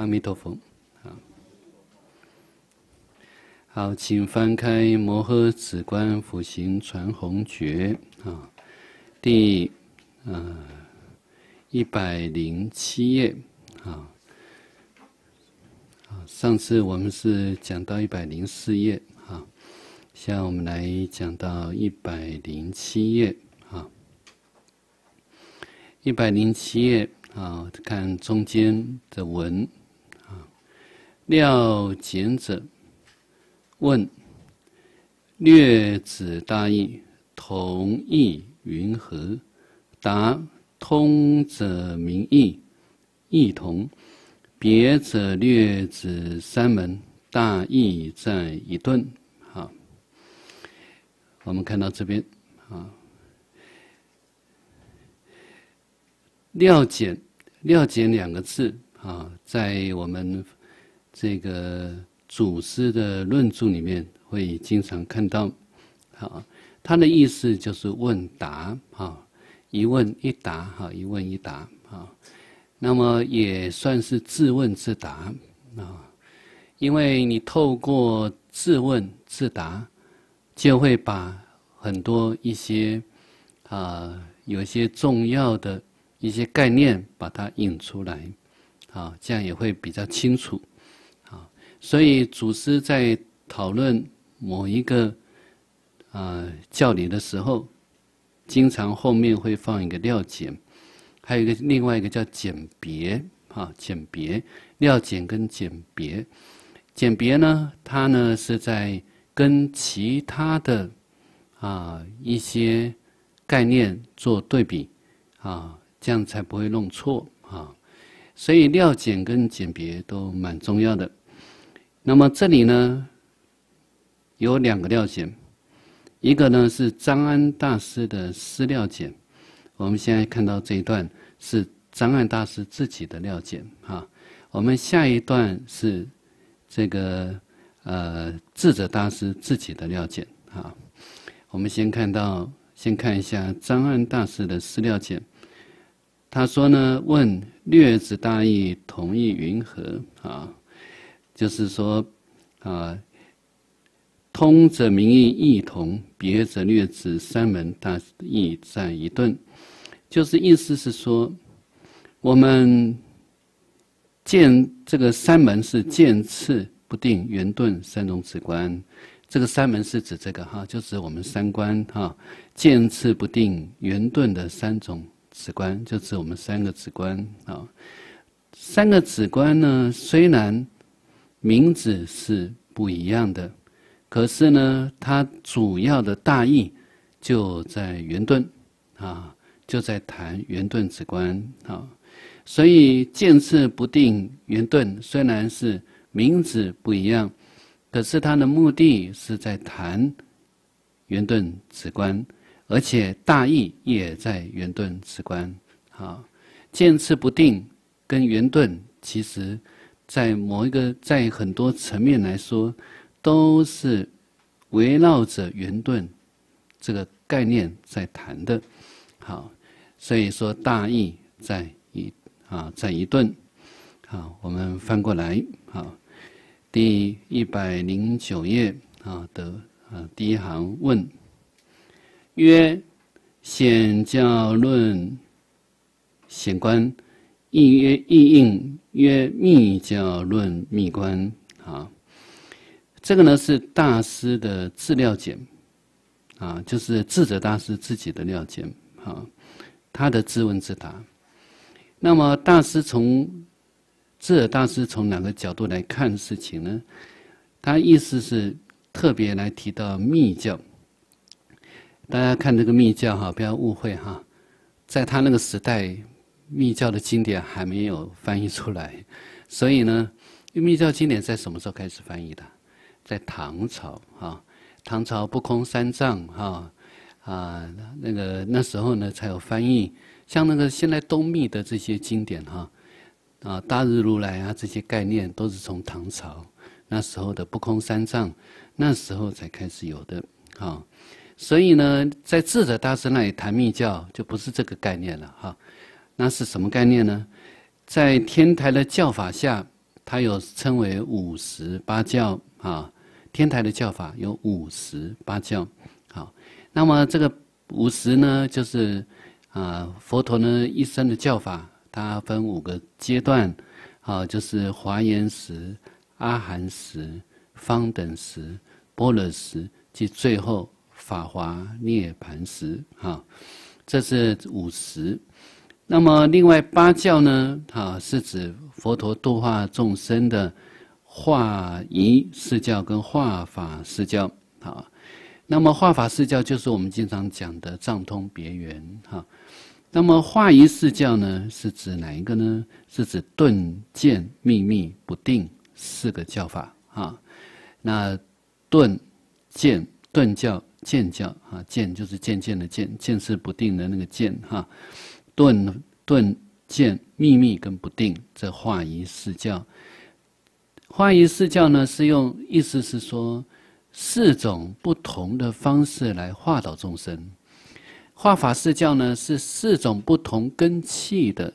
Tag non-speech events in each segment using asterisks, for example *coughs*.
阿弥陀佛，好，请翻开《摩诃止观辅行传弘诀》啊，第呃一百零七页啊。啊，上次我们是讲到一百零四页啊，现在我们来讲到一百零七页啊。一百零七页啊，看中间的文。廖简者问略子大意，同意云何？答通者名异，异同；别者略子三门，大意在一顿。好，我们看到这边啊，“廖简廖简”两个字啊，在我们。这个祖师的论著里面会经常看到，好，他的意思就是问答啊，一问一答哈，一问一答啊，那么也算是自问自答啊，因为你透过自问自答，就会把很多一些啊有些重要的一些概念把它引出来啊，这样也会比较清楚。所以，祖师在讨论某一个啊教理的时候，经常后面会放一个料简，还有一个另外一个叫简别啊，简别料简跟简别，简别呢，它呢是在跟其他的啊一些概念做对比啊，这样才不会弄错啊。所以，料简跟简别都蛮重要的。那么这里呢有两个料简，一个呢是张安大师的私料简，我们现在看到这一段是张安大师自己的料简啊。我们下一段是这个呃智者大师自己的料简啊。我们先看到，先看一下张安大师的私料简，他说呢：“问略子大意，同意云何啊？”就是说，啊，通则名义异同，别则略指三门，大义在一顿。就是意思是说，我们见这个三门是见、次不定、圆、顿三种指观。这个三门是指这个哈，就指我们三观哈，见、次不定、圆、顿的三种指观，就指我们三个指观啊。三个指观呢，虽然。名字是不一样的，可是呢，它主要的大意就在圆顿，啊，就在谈圆顿之观，啊，所以见次不定圆顿虽然是名字不一样，可是它的目的是在谈圆顿止观，而且大意也在圆顿止观，啊，见次不定跟圆顿其实。在某一个，在很多层面来说，都是围绕着圆盾这个概念在谈的。好，所以说大意在一啊，在一顿。好，我们翻过来。好，第一百零九页啊的啊第一行问曰：显教论显观。意曰意应曰密教论密观啊，这个呢是大师的自料简啊，就是智者大师自己的料简啊，他的自问自答。那么大师从智者大师从哪个角度来看事情呢？他意思是特别来提到密教。大家看这个密教哈，不要误会哈，在他那个时代。密教的经典还没有翻译出来，所以呢，密教经典在什么时候开始翻译的？在唐朝啊，唐朝不空三藏哈啊，那个那时候呢才有翻译。像那个现在东密的这些经典哈啊，大日如来啊这些概念都是从唐朝那时候的不空三藏那时候才开始有的啊，所以呢，在智者大师那里谈密教就不是这个概念了哈。那是什么概念呢？在天台的教法下，它有称为五十八教啊。天台的教法有五十八教，好，那么这个五十呢，就是啊佛陀呢一生的教法，它分五个阶段，好，就是华严时、阿含时、方等时、般若时，及最后法华涅槃时，哈，这是五十。那么，另外八教呢？哈，是指佛陀度化众生的化仪四教跟化法四教。啊，那么化法四教就是我们经常讲的藏通别圆。哈，那么化仪四教呢，是指哪一个呢？是指顿、渐、秘密、不定四个教法。哈，那顿、渐、顿教、渐教。哈，渐就是渐渐的渐，渐是不定的那个渐。哈。顿顿见秘密跟不定，这化仪四教。化仪四教呢，是用意思是说四种不同的方式来化导众生。化法四教呢，是四种不同根器的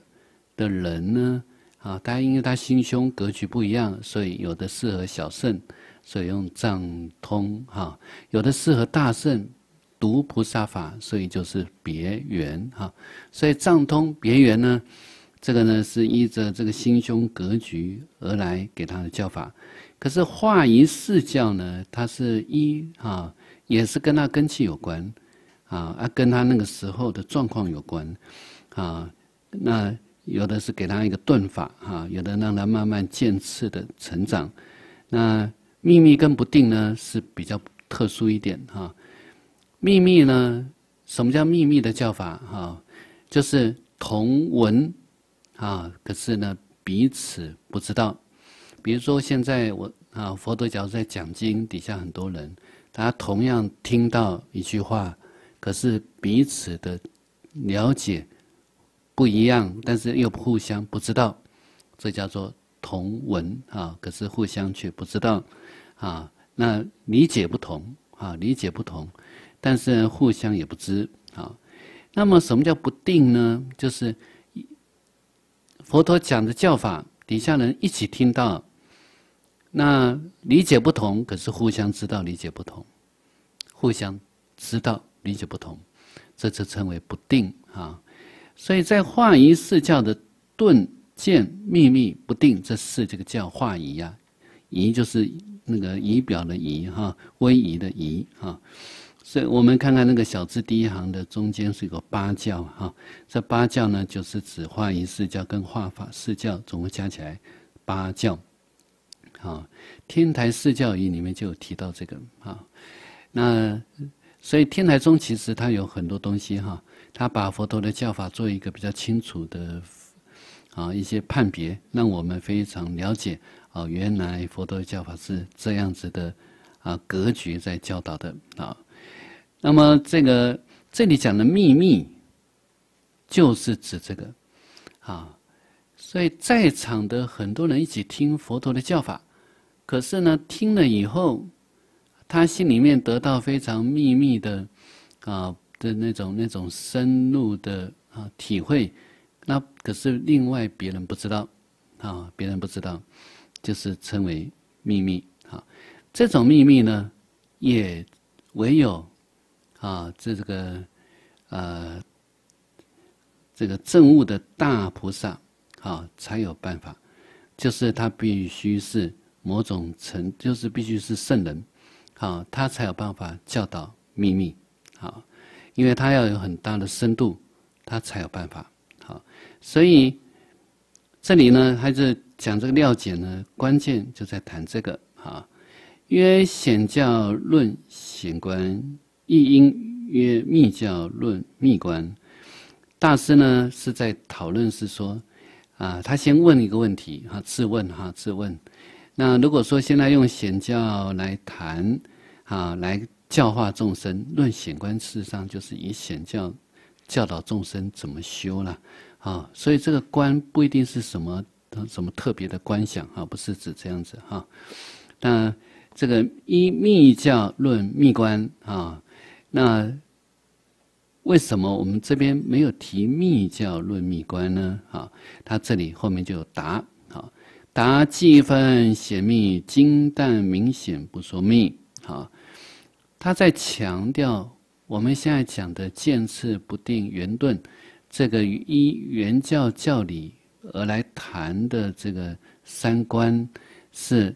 的人呢，啊，他因为他心胸格局不一样，所以有的适合小圣，所以用藏通哈；有的适合大圣。无菩萨法，所以就是别缘哈，所以藏通别缘呢，这个呢是依着这个心胸格局而来给他的教法。可是化一四教呢，它是一哈，也是跟他根器有关啊，啊跟他那个时候的状况有关啊。那有的是给他一个顿法哈，有的让他慢慢渐次的成长。那秘密跟不定呢是比较特殊一点哈。秘密呢？什么叫秘密的叫法啊？就是同文啊，可是呢彼此不知道。比如说现在我啊，佛陀假如在讲经底下，很多人，大家同样听到一句话，可是彼此的了解不一样，但是又互相不知道。这叫做同文啊，可是互相却不知道啊。那理解不同啊，理解不同。但是互相也不知啊。那么什么叫不定呢？就是佛陀讲的教法，底下人一起听到，那理解不同，可是互相知道理解不同，互相知道理解不同，这就称为不定啊。所以在化仪四教的顿、见秘密、不定，这是这个叫化仪啊。仪就是那个仪表的仪哈，威仪的仪啊。所以我们看看那个小字第一行的中间是一个八教啊，这八教呢就是指化一四教跟化法四教总共加起来八教，啊，天台四教仪里面就有提到这个啊，那所以天台宗其实它有很多东西哈，它把佛陀的教法做一个比较清楚的啊一些判别，让我们非常了解啊，原来佛陀的教法是这样子的啊格局在教导的啊。那么这个这里讲的秘密，就是指这个，啊，所以在场的很多人一起听佛陀的教法，可是呢，听了以后，他心里面得到非常秘密的，啊的那种那种深入的啊体会，那可是另外别人不知道，啊，别人不知道，就是称为秘密啊，这种秘密呢，也唯有。啊，这这个，呃，这个正悟的大菩萨，啊，才有办法，就是他必须是某种成，就是必须是圣人，啊，他才有办法教导秘密，啊，因为他要有很大的深度，他才有办法，好，所以这里呢，还是讲这个料解呢，关键就在谈这个，啊。因为显教论显观。亦因曰密教论密观，大师呢是在讨论是说，啊，他先问一个问题哈，自问哈，自问，那如果说现在用显教来谈，啊，来教化众生，论显观事实上就是以显教教导众生怎么修啦。啊，所以这个观不一定是什么什么特别的观想，啊，不是指这样子哈，那这个一密教论密观啊。那为什么我们这边没有提密教论密观呢？啊，他这里后面就有答，啊，答记分显密精但明显不说密，啊，他在强调我们现在讲的见次不定圆顿，这个依原教教理而来谈的这个三观是。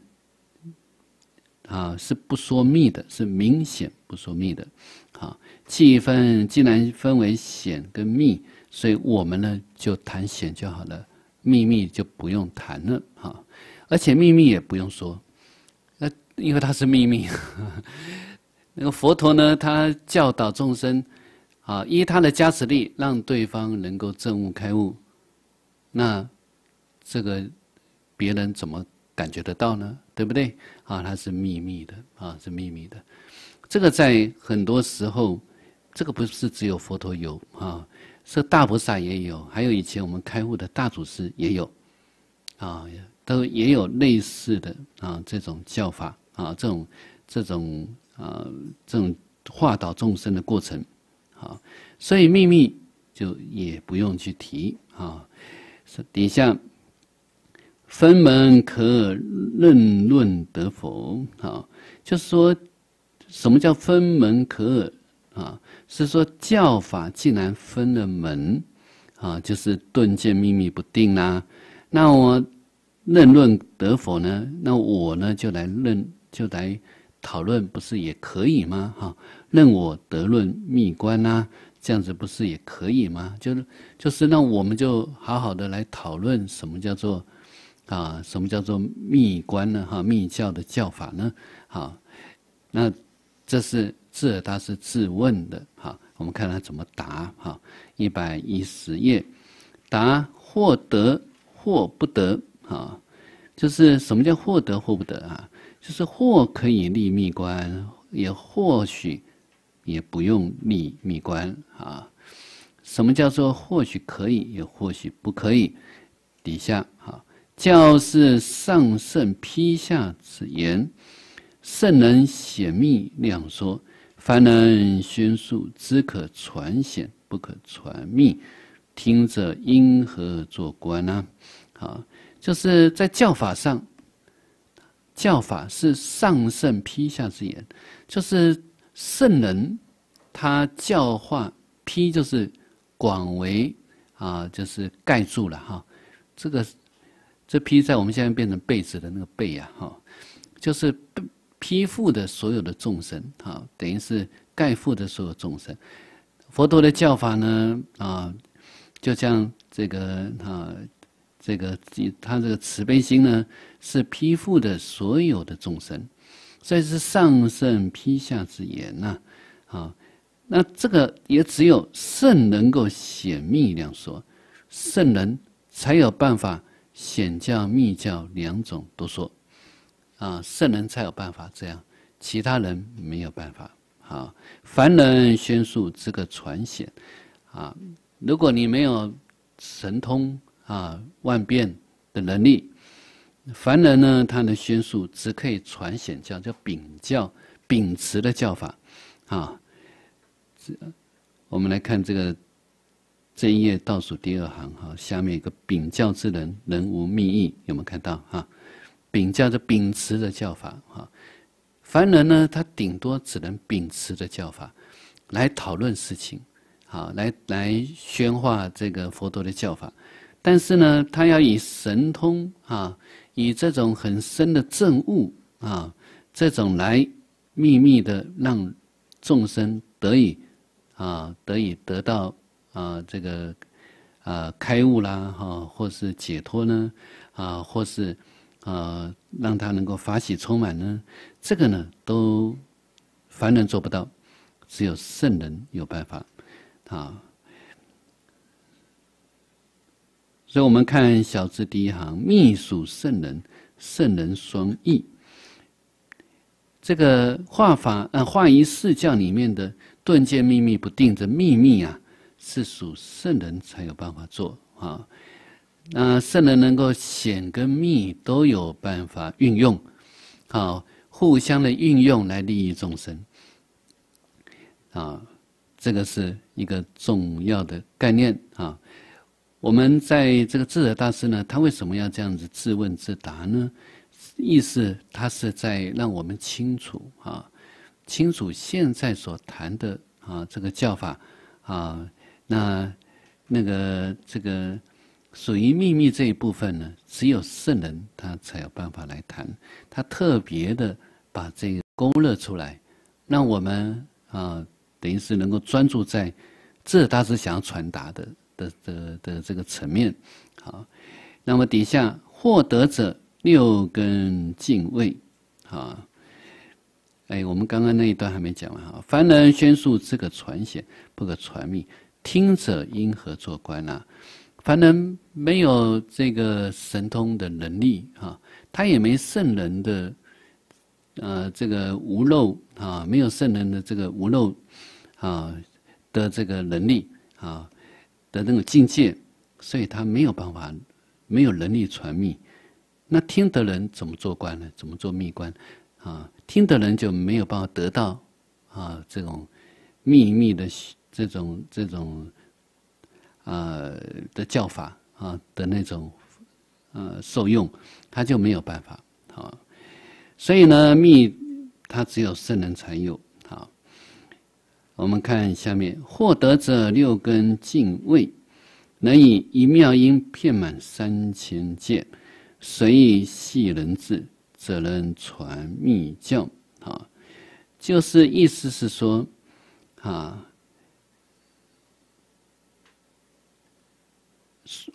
啊，是不说密的，是明显不说密的。好，气分既然分为显跟密，所以我们呢就谈显就好了，秘密就不用谈了。哈，而且秘密也不用说，那因为它是秘密。*laughs* 那个佛陀呢，他教导众生，啊，依他的加持力，让对方能够证悟开悟。那这个别人怎么感觉得到呢？对不对？啊，它是秘密的啊，是秘密的。这个在很多时候，这个不是只有佛陀有啊，是大菩萨也有，还有以前我们开悟的大祖师也有，啊，都也有类似的啊这种教法啊，这种这种啊这种化导众生的过程啊，所以秘密就也不用去提啊，底下。分门可尔，论论得否？啊，就是说，什么叫分门可啊，是说教法既然分了门，啊，就是顿渐秘密不定啦。那我论论得否呢？那我呢就来论，就来讨论，不是也可以吗？哈，论我得论秘观呐，这样子不是也可以吗？就是就是，那我们就好好的来讨论什么叫做。啊，什么叫做密观呢？哈，密教的教法呢？好，那这是自，他是自问的。哈，我们看他怎么答。哈一百一十页，答获得或不得。啊，就是什么叫获得或不得啊？就是或可以立密观，也或许也不用立密观。啊，什么叫做或许可以，也或许不可以？底下哈。教是上圣披下之言，圣人显密两说，凡人宣述，只可传显，不可传密。听者因何做官呢？好，就是在教法上，教法是上圣披下之言，就是圣人他教化披，就是广为啊，就是盖住了哈，这个。这批在我们现在变成被子的那个被呀，哈，就是披覆的所有的众生，哈，等于是盖覆的所有众生。佛陀的教法呢，啊，就像这个啊，这个他这个慈悲心呢，是披覆的所有的众生，所以是上圣披下之言呐，啊，那这个也只有圣能够显密两说，圣人才有办法。显教、密教两种都说，啊，圣人才有办法这样，其他人没有办法。啊，凡人宣述这个传显，啊，如果你没有神通啊、万变的能力，凡人呢，他的宣述只可以传显教，叫禀教、秉持的教法，啊，我们来看这个。这一页倒数第二行哈，下面一个“秉教之人，人无秘意”，有没有看到哈？“秉教”的秉持”的教法哈。凡人呢，他顶多只能“秉持”的教法来讨论事情，好来来宣化这个佛陀的教法。但是呢，他要以神通啊，以这种很深的证悟啊，这种来秘密的让众生得以啊，得以得到。啊，这个啊，开悟啦，哈，或是解脱呢，啊，或是啊，让他能够发起充满呢，这个呢，都凡人做不到，只有圣人有办法啊。所以，我们看小字第一行，秘属圣人，圣人双翼。这个画法啊，画一四教里面的顿见秘密不定这秘密啊。是属圣人才有办法做啊，那圣人能够显跟密都有办法运用，好，互相的运用来利益众生啊，这个是一个重要的概念啊。我们在这个智者大师呢，他为什么要这样子自问自答呢？意思他是在让我们清楚啊，清楚现在所谈的啊这个教法啊。那那个这个属于秘密这一部分呢，只有圣人他才有办法来谈，他特别的把这个勾勒出来，让我们啊等于是能够专注在这，他是想要传达的的的的这个层面，好。那么底下获得者六根敬畏，啊，哎，我们刚刚那一段还没讲完哈。凡人宣述只可传显，不可传密。听者因何做官呢？凡人没有这个神通的能力啊，他也没圣人的呃这个无漏啊，没有圣人的这个无漏啊的这个能力啊的那种境界，所以他没有办法，没有能力传密。那听的人怎么做官呢？怎么做密官啊？听的人就没有办法得到啊这种秘密的。这种这种，啊的叫法啊的那种，呃，受用，他就没有办法啊。所以呢，密他只有圣人才有啊。我们看下面，获得者六根敬畏，能以一妙音骗满三千界，随意系人智，则能传密教啊。就是意思是说啊。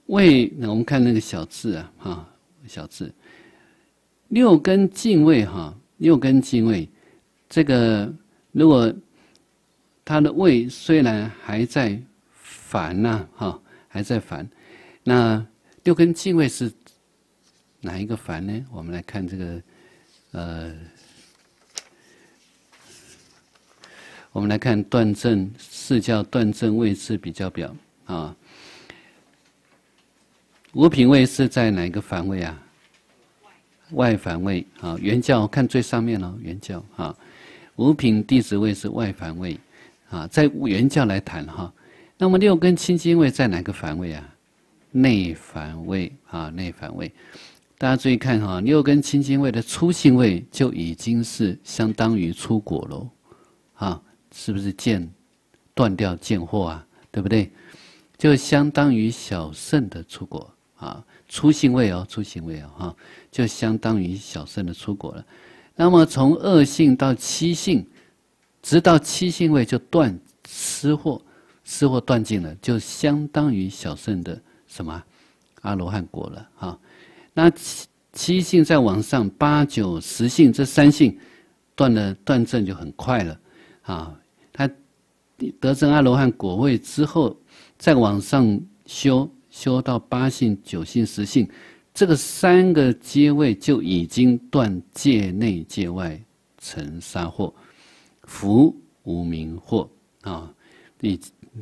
胃，那我们看那个小字啊，哈，小字，六根净位哈，六根净位，这个如果他的胃虽然还在烦呐，哈，还在烦，那六根净位是哪一个烦呢？我们来看这个，呃，我们来看断症，四教断症位置比较表啊。五品位是在哪一个凡位啊？外凡位啊，原教看最上面喽，原教啊，五品弟子位是外凡位，啊，在原教来谈哈。那么六根清净位在哪个凡位啊？内凡位啊，内凡位，大家注意看哈，六根清净位的初性位就已经是相当于出国喽，啊，是不是见断掉见惑啊？对不对？就相当于小圣的出国。啊，出性位哦，出性位哦，哈，就相当于小圣的出国了。那么从二性到七性，直到七性位就断失货，失货断尽了，就相当于小圣的什么阿罗汉果了。哈，那七七性再往上八九十性这三性断了断正就很快了。啊，他得证阿罗汉果位之后，再往上修。修到八性、九性、十性，这个三个阶位就已经断界内、界外尘沙惑、福无明惑啊，你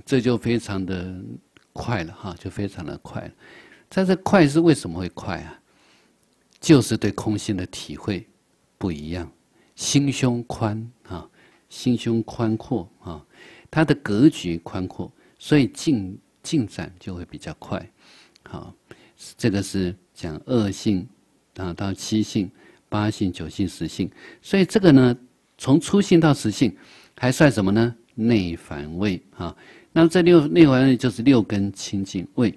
这就非常的快了哈，就非常的快了。但是快是为什么会快啊？就是对空性的体会不一样，心胸宽啊，心胸宽阔啊，它的格局宽阔，所以境进展就会比较快，好，这个是讲恶性啊到七性、八性、九性、十性，所以这个呢，从初性到十性还算什么呢？内反位啊，那么这六内反位就是六根清净位，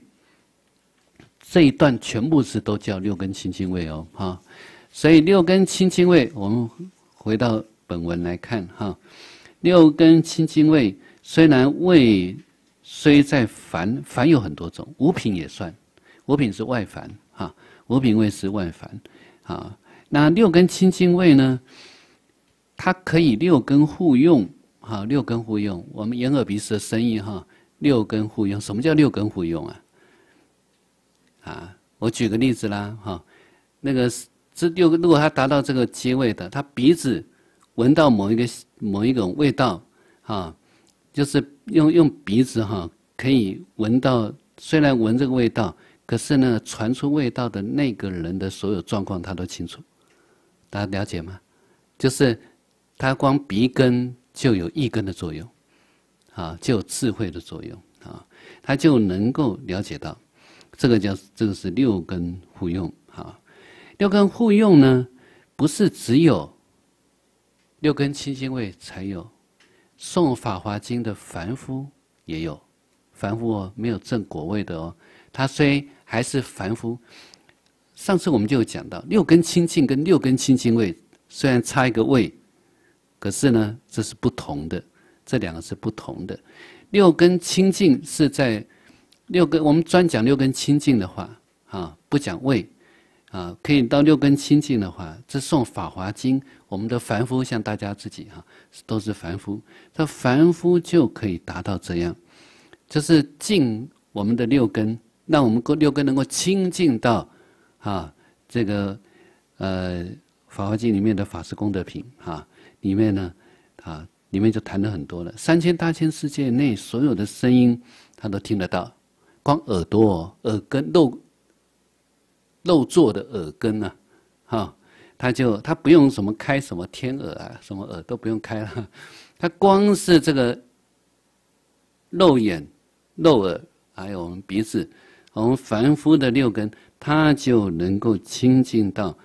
这一段全部是都叫六根清净位哦，哈，所以六根清净位，我们回到本文来看哈，六根清净位虽然胃所以，在凡凡有很多种，五品也算，五品是外凡啊，五品位是外凡啊。那六根清净位呢？它可以六根互用啊，六根互用。我们眼耳鼻舌身意哈，六根互用。什么叫六根互用啊？啊，我举个例子啦哈，那个这六，如果他达到这个阶位的，他鼻子闻到某一个某一种味道啊，就是用用鼻子哈。可以闻到，虽然闻这个味道，可是呢，传出味道的那个人的所有状况，他都清楚。大家了解吗？就是他光鼻根就有一根的作用，啊，就有智慧的作用啊，他就能够了解到，这个叫这个是六根互用啊。六根互用呢，不是只有六根清净位才有，《送法华经》的凡夫也有。凡夫哦，没有正果位的哦。他虽还是凡夫。上次我们就有讲到六根清净跟六根清净位，虽然差一个位，可是呢，这是不同的，这两个是不同的。六根清净是在六根，我们专讲六根清净的话啊，不讲位啊，可以到六根清净的话，这送法华经》，我们的凡夫像大家自己啊，都是凡夫，这凡夫就可以达到这样。就是净我们的六根，让我们各六根能够清净到，啊，这个呃，《法华经》里面的《法师功德品》啊，里面呢，啊，里面就谈了很多了。三千大千世界内所有的声音，他都听得到。光耳朵、耳根、肉肉做的耳根呢，哈，他就他不用什么开什么天耳啊，什么耳都不用开了，他光是这个肉眼。肉耳，还有我们鼻子，我们凡夫的六根，他就能够亲近到，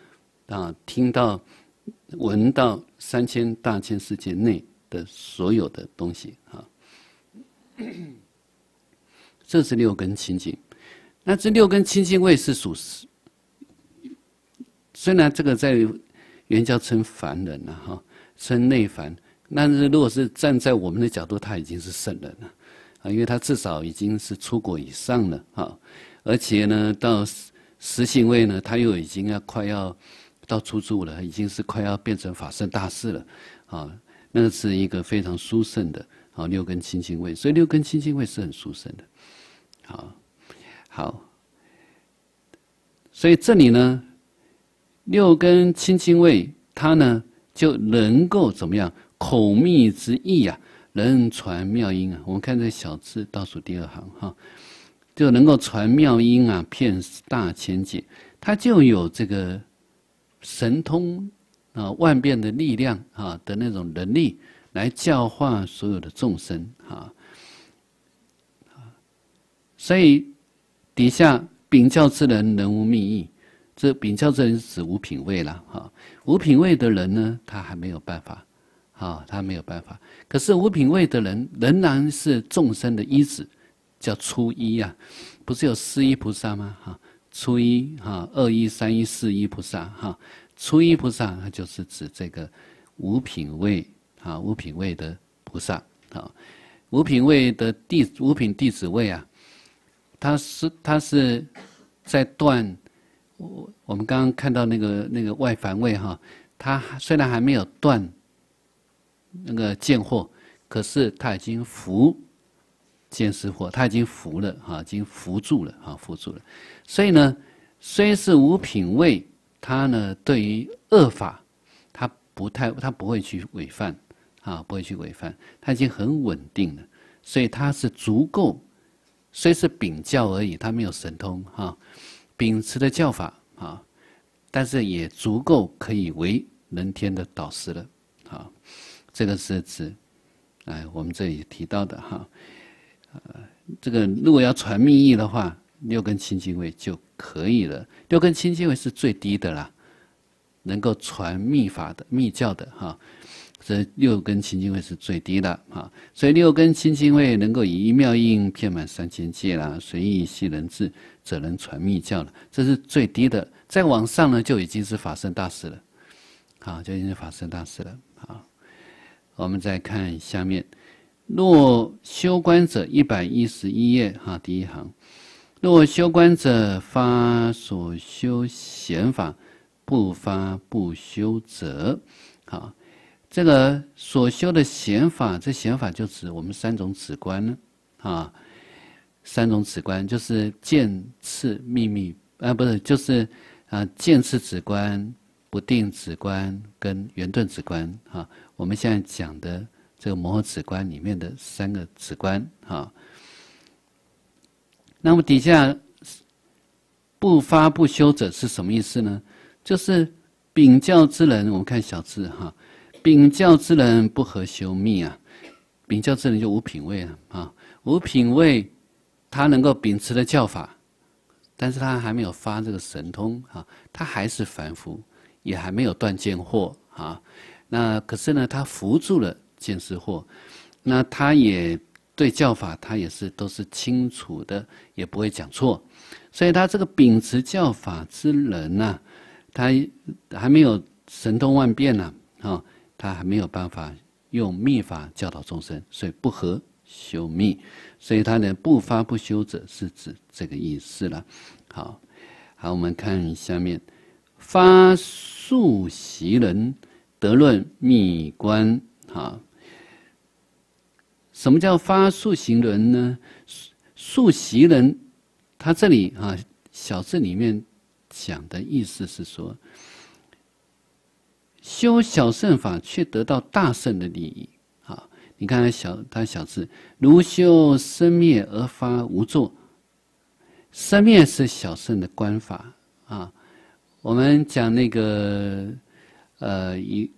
啊，听到、闻到三千大千世界内的所有的东西啊。这是六根清净，那这六根清净位是属实，虽然这个在原教称凡人了哈，称内凡，但是如果是站在我们的角度，他已经是圣人了。啊，因为他至少已经是出国以上了，啊，而且呢，到十行位呢，他又已经要快要到出住了，已经是快要变成法身大事了，啊，那是一个非常殊胜的，啊，六根清净位，所以六根清净位是很殊胜的，好，好，所以这里呢，六根清净位，它呢就能够怎么样，口密之意啊。人传妙音啊！我们看这小字倒数第二行哈，就能够传妙音啊，骗大千界，他就有这个神通啊，万变的力量啊的那种能力，来教化所有的众生哈。所以底下禀教之人，人无秘意。这禀教之人，是指无品位了哈。无品位的人呢，他还没有办法啊，他没有办法。可是无品位的人仍然是众生的一子，叫初一啊，不是有四一菩萨吗？哈，初一哈，二一、三一、四一菩萨哈，初一菩萨就是指这个无品位啊，无品位的菩萨啊，无品位的弟无品弟子位啊，他是他是在断，我我们刚刚看到那个那个外凡位哈，他虽然还没有断。那个贱货，可是他已经服见识货，他已经服了啊，已经服住了啊，服住了。所以呢，虽是无品位，他呢对于恶法，他不太，他不会去违犯啊，不会去违犯。他已经很稳定了，所以他是足够。虽是秉教而已，他没有神通哈，秉持的教法啊，但是也足够可以为人天的导师了。这个是指，哎，我们这里提到的哈，呃，这个如果要传密意的话，六根清净位就可以了。六根清净位是最低的啦，能够传密法的、密教的哈，这六根清净位是最低的哈。所以六根清净位能够以妙印遍满三千界啦，随意系人智，则能传密教了，这是最低的。再往上呢，就已经是法身大师了，好，就已经是法身大师了，好。我们再看下面，若修观者一百一十一页哈第一行，若修观者发所修显法，不发不修者，好，这个所修的显法，这显法就指我们三种止观呢，啊，三种止观就是见、次秘密啊，不是就是啊见次止观。不定止观跟圆顿止观啊，我们现在讲的这个摩诃止观里面的三个止观啊，那么底下不发不修者是什么意思呢？就是秉教之人，我们看小字哈，秉教之人不合修密啊，秉教之人就无品位啊，啊，无品位他能够秉持的教法，但是他还没有发这个神通啊，他还是凡夫。也还没有断见惑啊，那可是呢，他扶住了见识惑，那他也对教法，他也是都是清楚的，也不会讲错，所以他这个秉持教法之人呐，他还没有神通万变呢啊，他还没有办法用密法教导众生，所以不和修密，所以他的不发不修者是指这个意思了。好，好，我们看下面。发素习人得论密观啊？什么叫发素行人呢？素习人，他这里啊小字里面讲的意思是说，修小胜法却得到大胜的利益啊！你看小他小字，如修生灭而发无作，生灭是小胜的观法。我们讲那个呃，一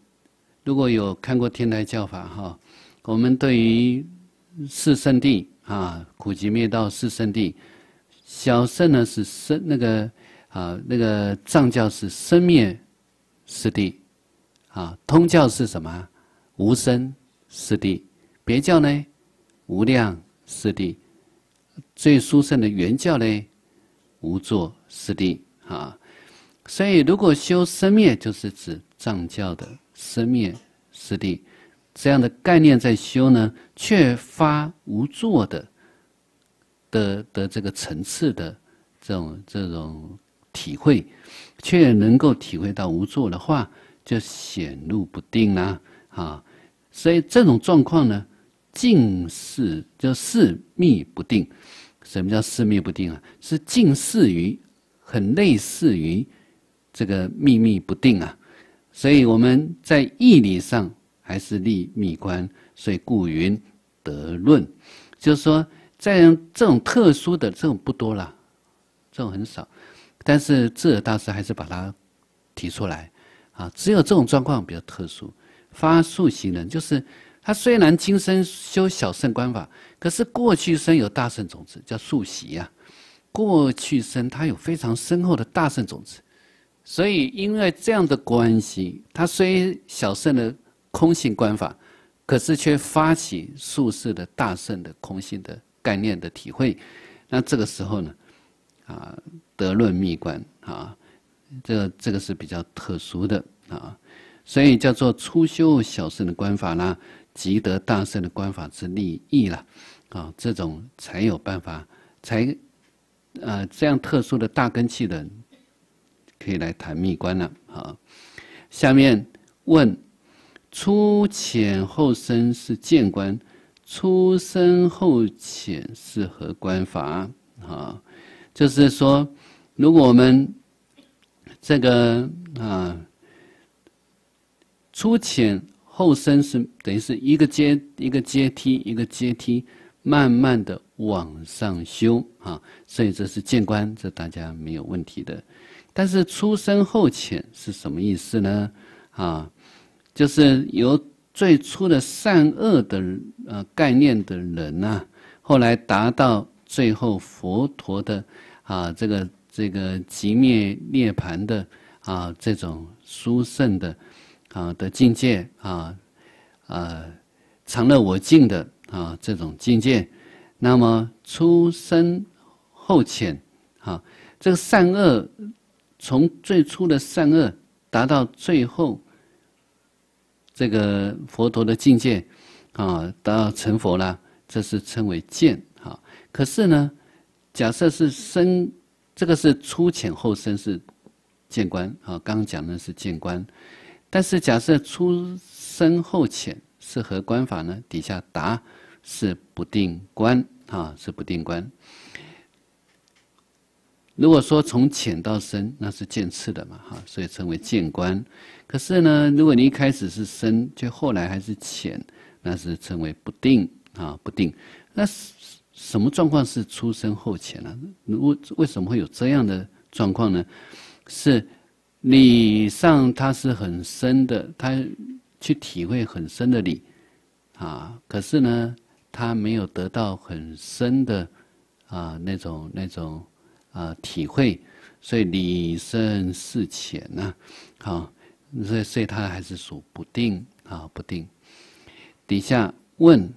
如果有看过《天台教法》哈，我们对于四圣地啊，苦集灭道四圣地，小圣呢是生那个啊，那个藏教是生灭四谛，啊，通教是什么无生四谛，别教呢无量四谛，最殊胜的原教呢无作四谛啊。所以，如果修生灭，就是指藏教的生灭势力这样的概念，在修呢，却发无作的的的这个层次的这种这种体会，却能够体会到无作的话，就显露不定啦啊！所以这种状况呢，近似就四密不定。什么叫四密不定啊？是近似于，很类似于。这个秘密不定啊，所以我们在义理上还是立密观，所以故云得论，就是说，在这种特殊的这种不多了，这种很少，但是智尔大师还是把它提出来啊，只有这种状况比较特殊，发素习人，就是他虽然今生修小圣观法，可是过去生有大圣种子叫素习啊，过去生他有非常深厚的大圣种子。所以，因为这样的关系，他虽小圣的空性观法，可是却发起宿世的大圣的空性的概念的体会。那这个时候呢，啊，得论密观啊，这这个是比较特殊的啊。所以叫做初修小圣的观法啦，即得大圣的观法之利益啦。啊。这种才有办法，才，呃，这样特殊的大根器的。可以来谈密观了啊！下面问：出浅后深是见观，出深后浅是何观法啊？就是说，如果我们这个啊，出浅后深是等于是一个阶一个阶梯一个阶梯，慢慢的往上修啊，所以这是见观，这大家没有问题的。但是出生后浅是什么意思呢？啊，就是由最初的善恶的呃概念的人呐，后来达到最后佛陀的啊这个这个极灭涅盘的啊这种殊胜的啊的境界啊啊成了我净的啊这种境界。那么出生后浅，啊这个善恶。从最初的善恶，达到最后这个佛陀的境界，啊，达到成佛啦，这是称为见啊。可是呢，假设是深，这个是初浅后深是见观啊。刚刚讲的是见观，但是假设初深后浅是何观法呢？底下答是不定观啊，是不定观。如果说从浅到深，那是渐次的嘛，哈，所以称为渐观。可是呢，如果你一开始是深，却后来还是浅，那是称为不定啊，不定。那什什么状况是出深后浅呢？为为什么会有这样的状况呢？是理上它是很深的，他去体会很深的理啊，可是呢，他没有得到很深的啊那种那种。啊，体会，所以理深事浅呐，好，所以所以他还是属不定啊，不定。底下问，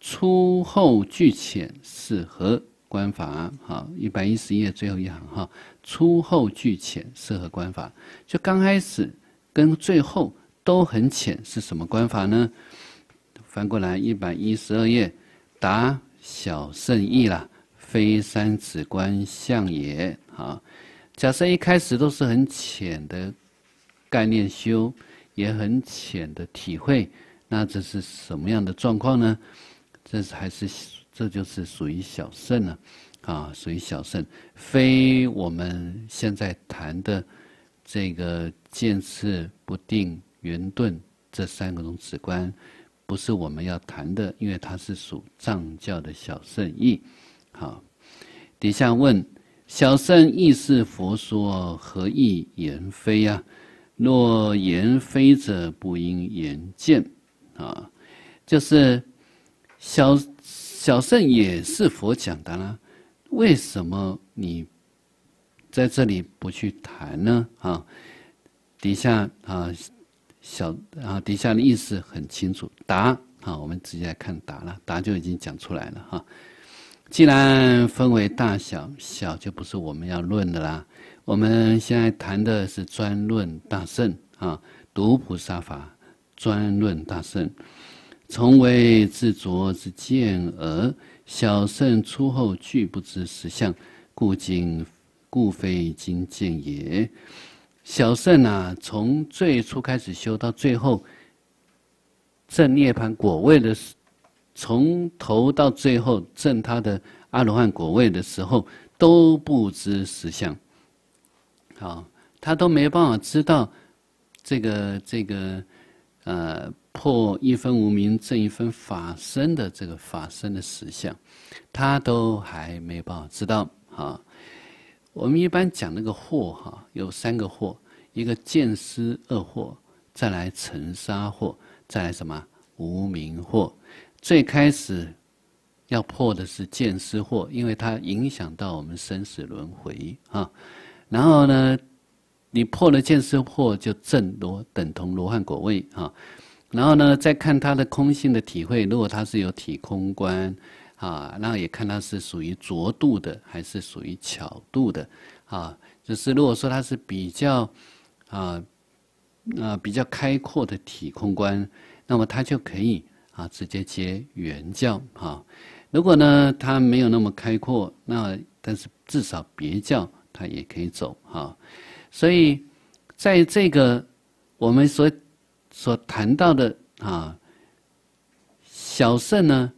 初后俱浅是何观法？好，一百一十页最后一行哈，初后俱浅是何观法？就刚开始跟最后都很浅，是什么观法呢？翻过来一百一十二页，答小圣意了。非三子观相也啊！假设一开始都是很浅的概念修，也很浅的体会，那这是什么样的状况呢？这是还是这就是属于小圣了啊！属于小圣，非我们现在谈的这个见色不定、圆顿这三个中子观，不是我们要谈的，因为它是属藏教的小圣意。好，底下问小圣亦是佛说，何意言非呀？若言非者，不应言见啊。就是小小圣也是佛讲的啦，为什么你在这里不去谈呢？啊，底下啊小啊，底下的意思很清楚。答啊，我们直接来看答了，答就已经讲出来了哈。既然分为大小，小就不是我们要论的啦。我们现在谈的是专论大圣啊，读菩萨法专论大圣，从为自着之见而小圣出后，俱不知实相，故今故非今见也。小圣啊，从最初开始修到最后正涅盘果位的从头到最后证他的阿罗汉果位的时候，都不知实相，好，他都没办法知道这个这个呃破一分无名证一分法身的这个法身的实相，他都还没办法知道。好，我们一般讲那个惑哈，有三个惑：一个见思恶惑，再来尘沙惑，再来什么无名惑。最开始要破的是见思惑，因为它影响到我们生死轮回啊。然后呢，你破了见思惑，就正罗等同罗汉果位啊。然后呢，再看他的空性的体会，如果他是有体空观啊，那也看他是属于浊度的还是属于巧度的啊。就是如果说他是比较啊啊比较开阔的体空观，那么他就可以。啊，直接接原教哈。如果呢，他没有那么开阔，那但是至少别教他也可以走哈。所以，在这个我们所所谈到的啊，小圣呢，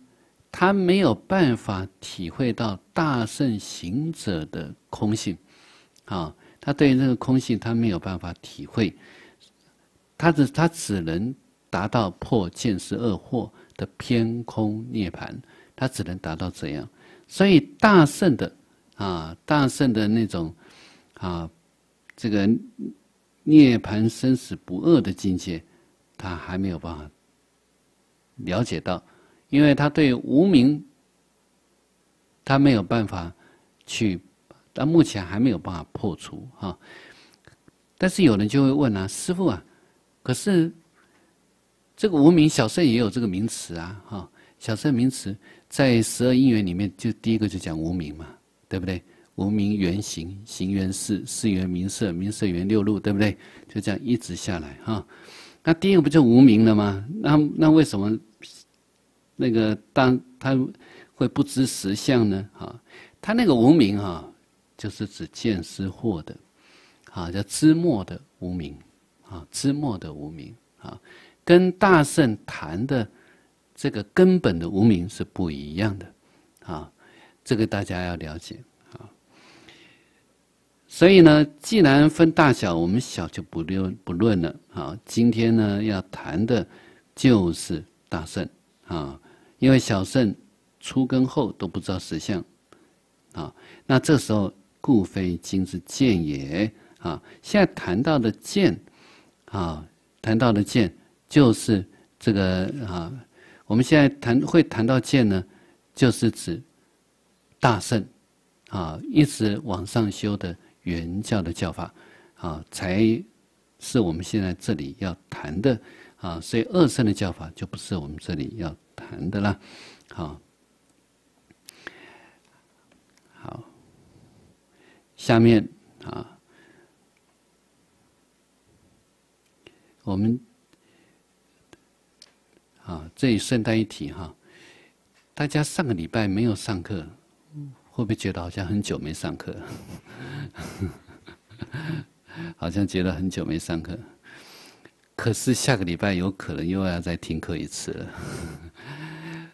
他没有办法体会到大圣行者的空性啊，他对于这个空性他没有办法体会，他只他只能。达到破见识恶惑的偏空涅盘，他只能达到这样。所以大圣的啊，大圣的那种啊，这个涅盘生死不恶的境界，他还没有办法了解到，因为他对无名，他没有办法去，到目前还没有办法破除啊。但是有人就会问啊，师傅啊，可是。这个无名小圣也有这个名词啊，哈，小圣名词在十二因缘里面，就第一个就讲无名嘛，对不对？无名缘行，行缘事，事缘名色，名色缘六路，对不对？就这样一直下来哈。那第一个不就无名了吗？那那为什么那个当他会不知实相呢？哈，他那个无名哈，就是指见识惑的，啊，叫知末的无名，啊，知末的无名，啊。跟大圣谈的这个根本的无名是不一样的啊，这个大家要了解啊。所以呢，既然分大小，我们小就不论不论了啊。今天呢，要谈的，就是大圣啊，因为小圣出根后都不知道实相啊。那这时候故非今之见也啊。现在谈到的见啊，谈到的见。就是这个啊，我们现在谈会谈到见呢，就是指大圣啊，一直往上修的原教的教法啊，才是我们现在这里要谈的啊，所以二圣的教法就不是我们这里要谈的啦。好，好，下面啊，我们。啊，这里顺带一提哈，大家上个礼拜没有上课，会不会觉得好像很久没上课？*laughs* 好像觉得很久没上课，可是下个礼拜有可能又要再听课一次了。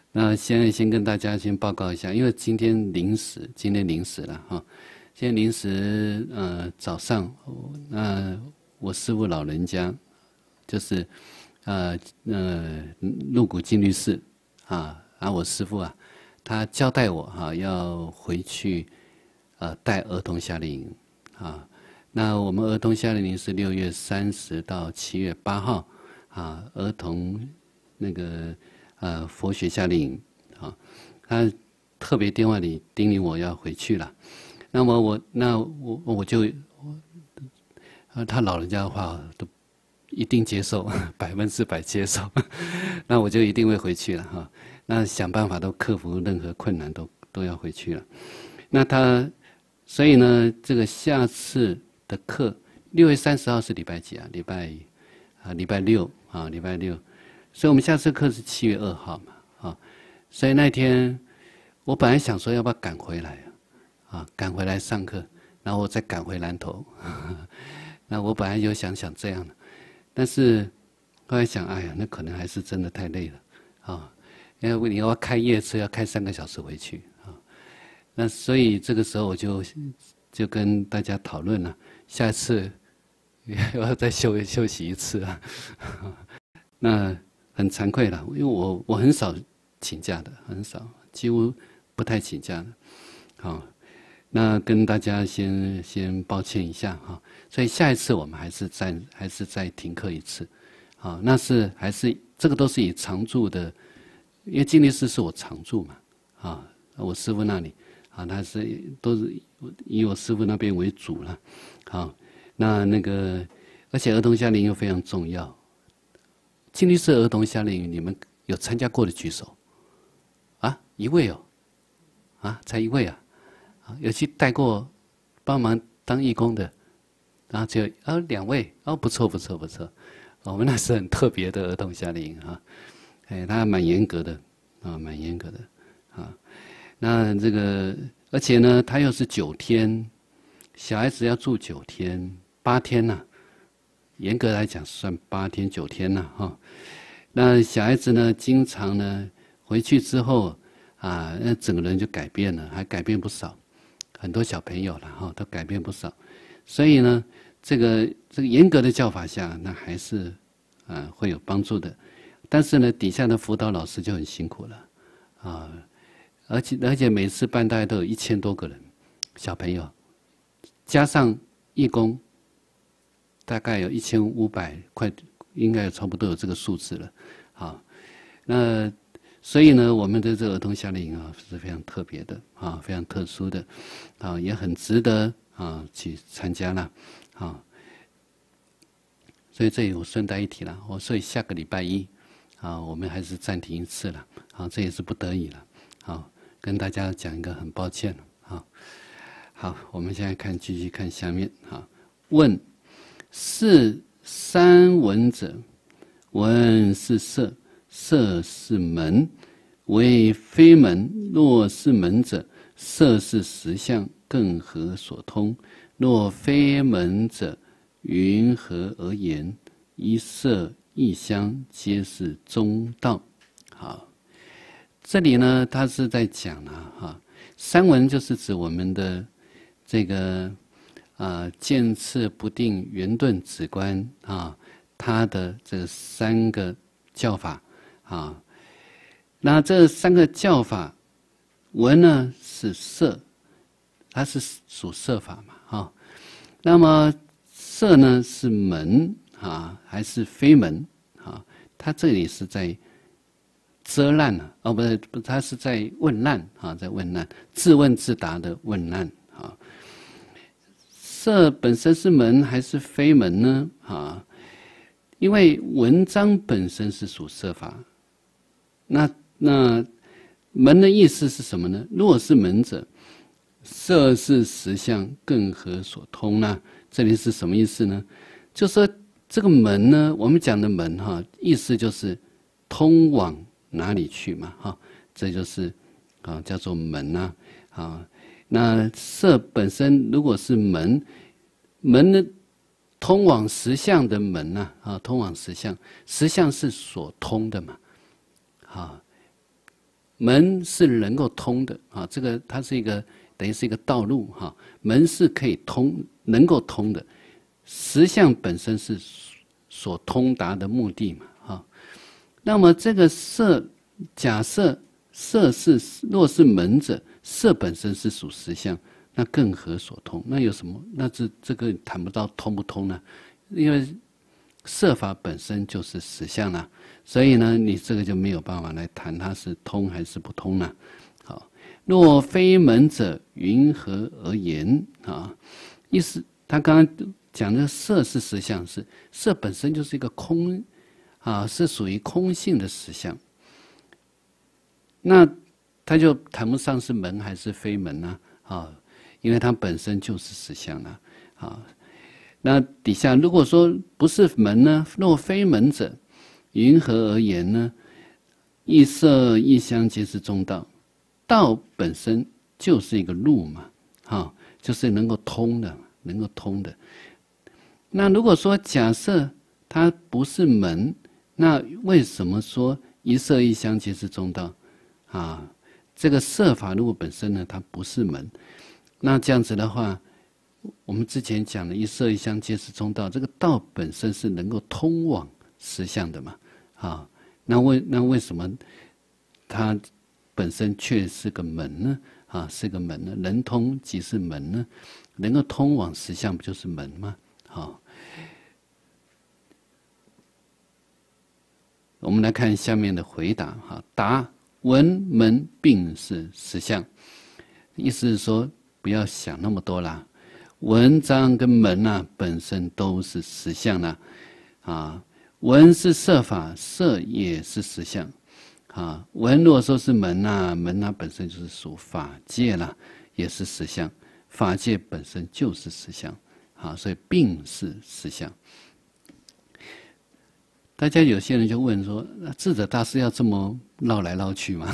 *laughs* 那在先跟大家先报告一下，因为今天临时，今天临时了哈，现在临时呃早上，那我师傅老人家就是。呃，呃，陆谷金律师，啊，啊，我师傅啊，他交代我哈，要回去，呃，带儿童夏令营，啊，那我们儿童夏令营是六月三十到七月八号，啊，儿童那个呃佛学夏令营，啊，他特别电话里叮咛我要回去了，那么我那我我就，他老人家的话都。一定接受，*laughs* 百分之百接受，*laughs* 那我就一定会回去了哈。那想办法都克服任何困难，都都要回去了。那他，所以呢，这个下次的课，六月三十号是礼拜几啊？礼拜啊，礼拜六啊，礼拜六。所以我们下次课是七月二号嘛，啊。所以那天我本来想说，要不要赶回来啊？赶回来上课，然后我再赶回南头。*laughs* 那我本来就想想这样的。但是后来想，哎呀，那可能还是真的太累了啊！因为你要开夜车，要开三个小时回去啊。那所以这个时候我就就跟大家讨论了，下次要再休休息一次啊。*laughs* 那很惭愧了，因为我我很少请假的，很少，几乎不太请假的，好。那跟大家先先抱歉一下哈，所以下一次我们还是再还是再停课一次，好，那是还是这个都是以常住的，因为金律师是我常住嘛，啊，我师傅那里，啊，他是都是以我师傅那边为主了，好，那那个而且儿童夏令营非常重要，金律师儿童夏令营你们有参加过的举手，啊，一位哦，啊，才一位啊。有去带过帮忙当义工的，然后就啊两位哦不错不错不错，我们那是很特别的儿童夏令营啊，哎他蛮严格的啊蛮严格的啊，那这个而且呢他又是九天，小孩子要住九天八天呐，严格来讲算八天九天呐哈，那小孩子呢经常呢回去之后啊那整个人就改变了，还改变不少。很多小朋友，了哈，都改变不少，所以呢，这个这个严格的教法下，那还是呃、会有帮助的。但是呢，底下的辅导老师就很辛苦了啊，而且而且每次班大概都有一千多个人小朋友，加上义工，大概有一千五百，块，应该差不多有这个数字了啊。那所以呢，我们的这儿童夏令营啊是非常特别的啊，非常特殊的啊，也很值得啊去参加了啊。所以这里我顺带一提了，我所以下个礼拜一啊，我们还是暂停一次了啊，这也是不得已了啊，跟大家讲一个很抱歉啊。好，我们现在看，继续看下面啊。问是三闻者，闻是色。色是门，为非门。若是门者，色是实相，更何所通？若非门者，云何而言？一色一香，皆是中道。好，这里呢，他是在讲啊，哈，三文就是指我们的这个啊，见色不定、圆顿止观啊，它的这三个叫法。啊，那这三个教法，文呢是色，它是属色法嘛？哈，那么色呢是门啊，还是非门啊？它这里是在遮难啊，哦，不对，不，它是在问难啊，在问难，自问自答的问难啊。色本身是门还是非门呢？啊，因为文章本身是属色法。那那门的意思是什么呢？若是门者，色是实相，更何所通呢？这里是什么意思呢？就说这个门呢，我们讲的门哈，意思就是通往哪里去嘛哈？这就是啊，叫做门呐啊。那色本身如果是门，门的通往实相的门呐啊，通往实相，实相是所通的嘛。啊，门是能够通的啊，这个它是一个等于是一个道路哈，门是可以通，能够通的。实相本身是所通达的目的嘛啊，那么这个色假设色是若是门者，色本身是属实相，那更何所通？那有什么？那这这个谈不到通不通呢，因为色法本身就是实相了。所以呢，你这个就没有办法来谈它是通还是不通呢？好，若非门者，云何而言？啊，意思他刚刚讲的色是实相，是色本身就是一个空，啊，是属于空性的实相。那他就谈不上是门还是非门呢？啊，因为它本身就是实相了。啊，那底下如果说不是门呢？若非门者。云何而言呢？一色一相皆是中道，道本身就是一个路嘛，哈，就是能够通的，能够通的。那如果说假设它不是门，那为什么说一色一相皆是中道？啊，这个设法如果本身呢，它不是门，那这样子的话，我们之前讲的一色一相皆是中道，这个道本身是能够通往。实相的嘛，啊，那为那为什么它本身却是个门呢？啊，是个门呢？能通即是门呢？能够通往实相，不就是门吗？好，我们来看下面的回答。哈，答文门，并是实相。意思是说，不要想那么多啦。文章跟门呐本身都是实相啦，啊。文是色法，色也是实相，啊，文如果说是门呐，门呐本身就是属法界啦，也是实相，法界本身就是实相，啊，所以病是实相。大家有些人就问说，那智者大师要这么绕来绕去吗？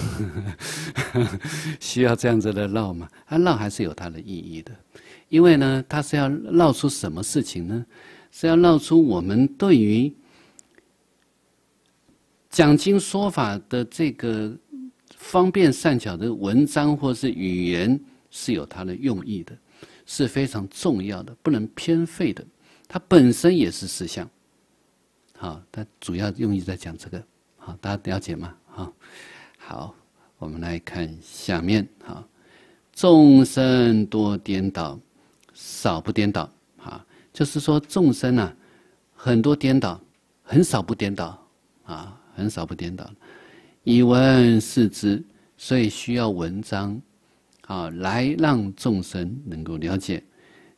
*laughs* 需要这样子的绕吗？啊，绕还是有它的意义的，因为呢，他是要绕出什么事情呢？是要绕出我们对于。讲经说法的这个方便善巧的文章或是语言是有它的用意的，是非常重要的，不能偏废的。它本身也是实相，好，它主要用意在讲这个，好，大家了解吗？好，好，我们来看下面，好，众生多颠倒，少不颠倒，啊，就是说众生啊，很多颠倒，很少不颠倒，啊。很少不颠倒以文视之，所以需要文章啊，来让众生能够了解。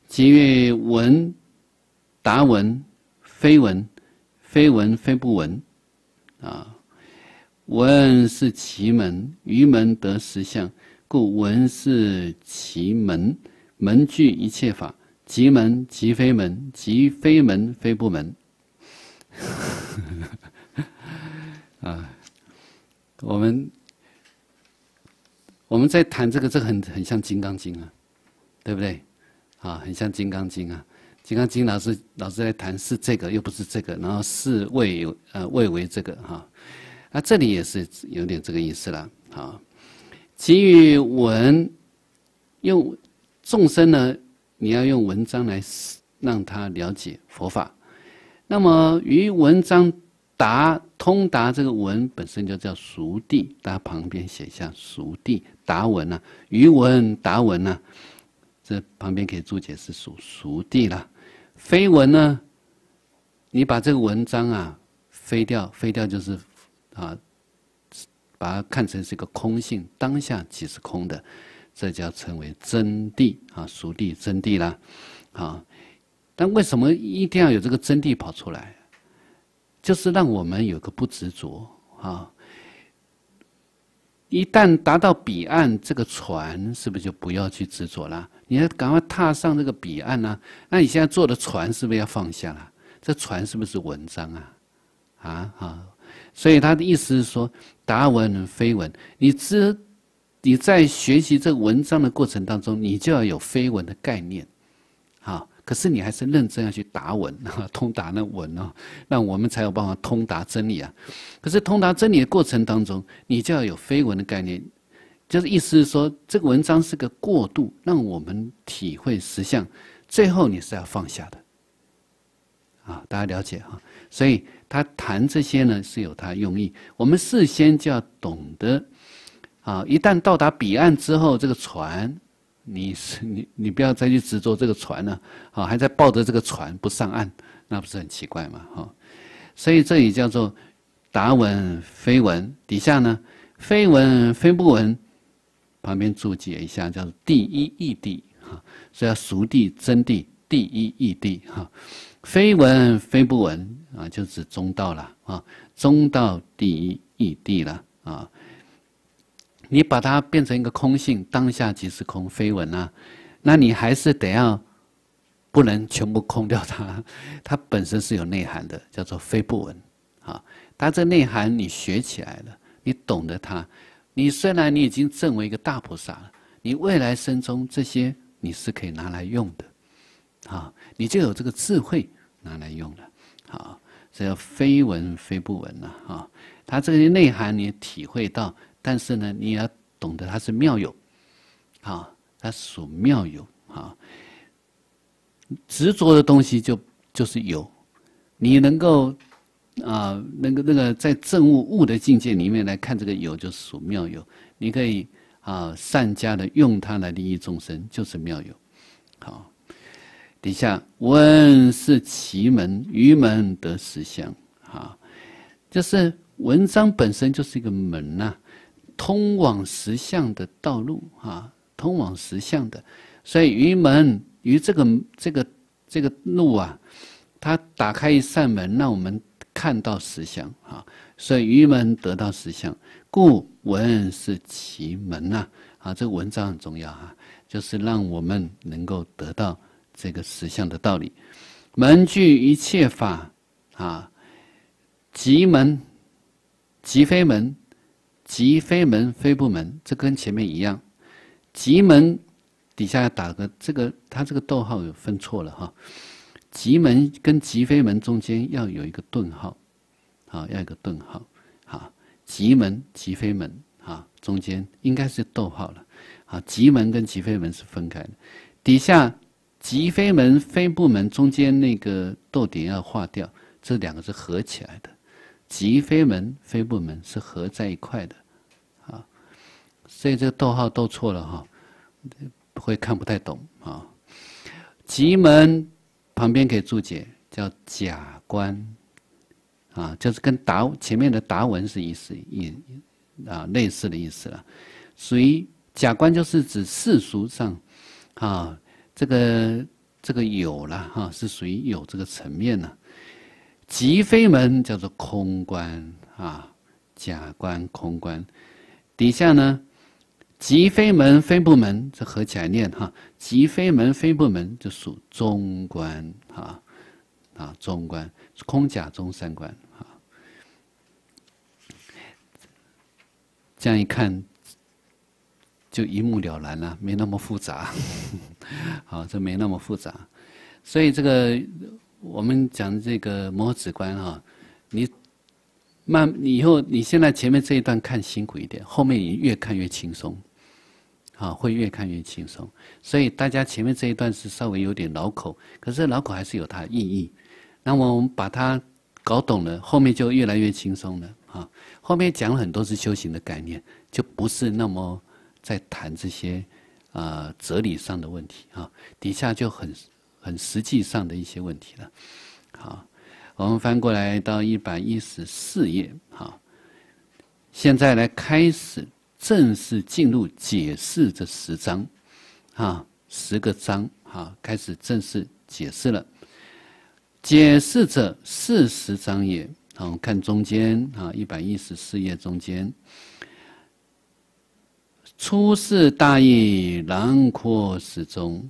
即为文，达文，非文，非文非不文，啊。文是奇门，于门得实相，故文是奇门。门具一切法，即门即非门，即非门非不门。啊，我们我们在谈这个，这很很像《金刚经》啊，对不对？啊，很像《金刚经》啊，《金刚经》老师老师在谈是这个，又不是这个，然后是为有呃为为这个啊，那这里也是有点这个意思了啊。其于文用众生呢，你要用文章来让他了解佛法，那么于文章达。通达这个文本身就叫熟地，它旁边写下熟地达文呐，余文达文呐，这旁边可以注解是属熟地啦。非文呢，你把这个文章啊，飞掉，飞掉就是啊，把它看成是一个空性，当下即是空的，这叫称为真谛啊，熟地真谛啦，啊，但为什么一定要有这个真谛跑出来？就是让我们有个不执着啊！一旦达到彼岸，这个船是不是就不要去执着了？你要赶快踏上这个彼岸呢？那你现在坐的船是不是要放下了？这船是不是文章啊？啊啊！所以他的意思是说，达文非文。你知你在学习这个文章的过程当中，你就要有非文的概念啊。可是你还是认真要去打稳，*laughs* 通达那稳哦，那我们才有办法通达真理啊。可是通达真理的过程当中，你就要有非文的概念，就是意思是说，这个文章是个过渡，让我们体会实相，最后你是要放下的。啊，大家了解啊？所以他谈这些呢，是有他用意。我们事先就要懂得，啊，一旦到达彼岸之后，这个船。你是你你不要再去执着这个船了，啊，还在抱着这个船不上岸，那不是很奇怪嘛，哈。所以这里叫做达文非文，底下呢非文非不文，旁边注解一下叫做第一义谛，哈，是要熟地真谛第一义谛，哈，非文非不文啊，就指中道了啊，中道第一义谛了啊。你把它变成一个空性，当下即是空，非文呐，那你还是得要不能全部空掉它，*laughs* 它本身是有内涵的，叫做非不文，啊，它这内涵你学起来了，你懂得它，你虽然你已经证为一个大菩萨了，你未来生中这些你是可以拿来用的，啊，你就有这个智慧拿来用的，啊，这叫非文非不文呐，啊，它这些内涵你体会到。但是呢，你要懂得它是妙有，啊，它属妙有啊。执着的东西就就是有，你能够啊，那个那个，在证悟物的境界里面来看这个有，就属妙有。你可以啊，善加的用它来利益众生，就是妙有。好，底下问是奇门愚门得实相啊，就是文章本身就是一个门呐。通往实相的道路啊，通往实相的，所以于门于这个这个这个路啊，它打开一扇门，让我们看到实相啊。所以于门得到实相，故文是其门呐啊。这个文章很重要啊，就是让我们能够得到这个实相的道理。门具一切法啊，即门即非门。极非门非部门，这跟前面一样。极门底下打个这个，它这个逗号有分错了哈。极门跟极非门中间要有一个顿号，啊，要一个顿号，啊，极门极非门啊，中间应该是逗号了，啊，极门跟极非门是分开的。底下极非门非部门中间那个逗点要划掉，这两个是合起来的。即非门，非不门，是合在一块的，啊，所以这个逗号逗错了哈，会看不太懂啊。即门旁边可以注解叫假观，啊，就是跟达前面的达文是意思，意啊类似的意思了。属于假观，就是指世俗上，啊，这个这个有了哈，是属于有这个层面了。即非门叫做空观啊，假观空观，底下呢，即非门非不门，这合起来念哈，即非门非不门就属中观啊，啊中观空假中三观啊，这样一看就一目了然了，没那么复杂，*laughs* 好，这没那么复杂，所以这个。我们讲这个摩子止观啊，你慢以后，你现在前面这一段看辛苦一点，后面你越看越轻松，啊，会越看越轻松。所以大家前面这一段是稍微有点绕口，可是绕口还是有它的意义。那我们把它搞懂了，后面就越来越轻松了啊。后面讲很多是修行的概念，就不是那么在谈这些啊哲理上的问题啊，底下就很。很实际上的一些问题了，好，我们翻过来到一百一十四页，好，现在来开始正式进入解释这十章，啊，十个章，哈，开始正式解释了。解释者四十章也，好，看中间，啊，一百一十四页中间，初世大意，囊括始终。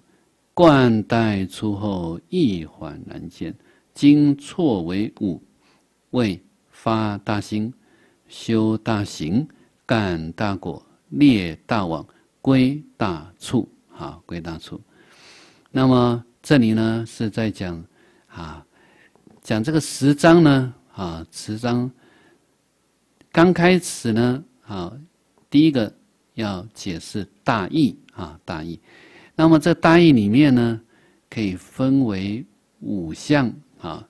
冠带出后，易缓难见；经错为五，为发大心，修大行，感大果，列大网，归大处。啊，归大处。那么这里呢是在讲，啊，讲这个十章呢，啊，十章刚开始呢，啊，第一个要解释大意啊，大意。那么这个大意里面呢，可以分为五项啊。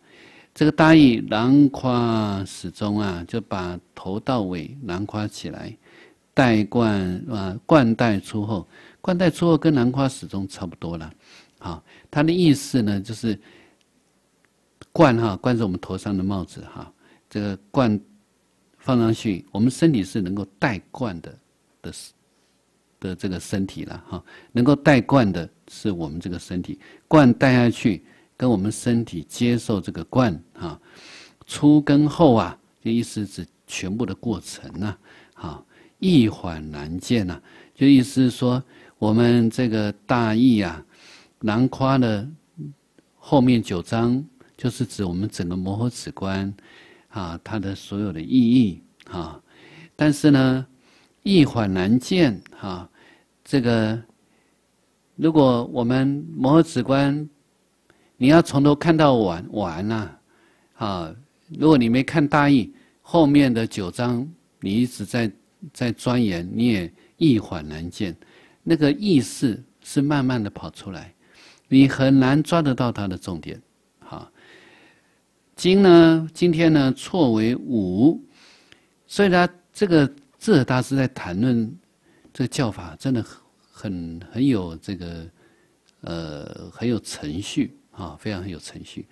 这个大意囊括始终啊，就把头到尾囊括起来，带冠啊，冠带出后，冠带出后跟兰花始终差不多了。好，它的意思呢就是冠哈，冠是我们头上的帽子哈。这个冠放上去，我们身体是能够带冠的的是。的这个身体了哈，能够带冠的是我们这个身体，冠带下去，跟我们身体接受这个冠啊，出根后啊，就意思指全部的过程呐，好易缓难见呐，就意思是说我们这个大意啊，难夸的后面九章就是指我们整个摩诃止观，啊它的所有的意义啊，但是呢。易缓难见哈，这个如果我们摩诃止观，你要从头看到完完了，啊，如果你没看大意，后面的九章你一直在在钻研，你也易缓难见，那个意识是慢慢的跑出来，你很难抓得到它的重点，好，今呢今天呢错为五，所以呢，这个。智者大师在谈论这个教法，真的很很很有这个呃很有程序啊，非常很有程序。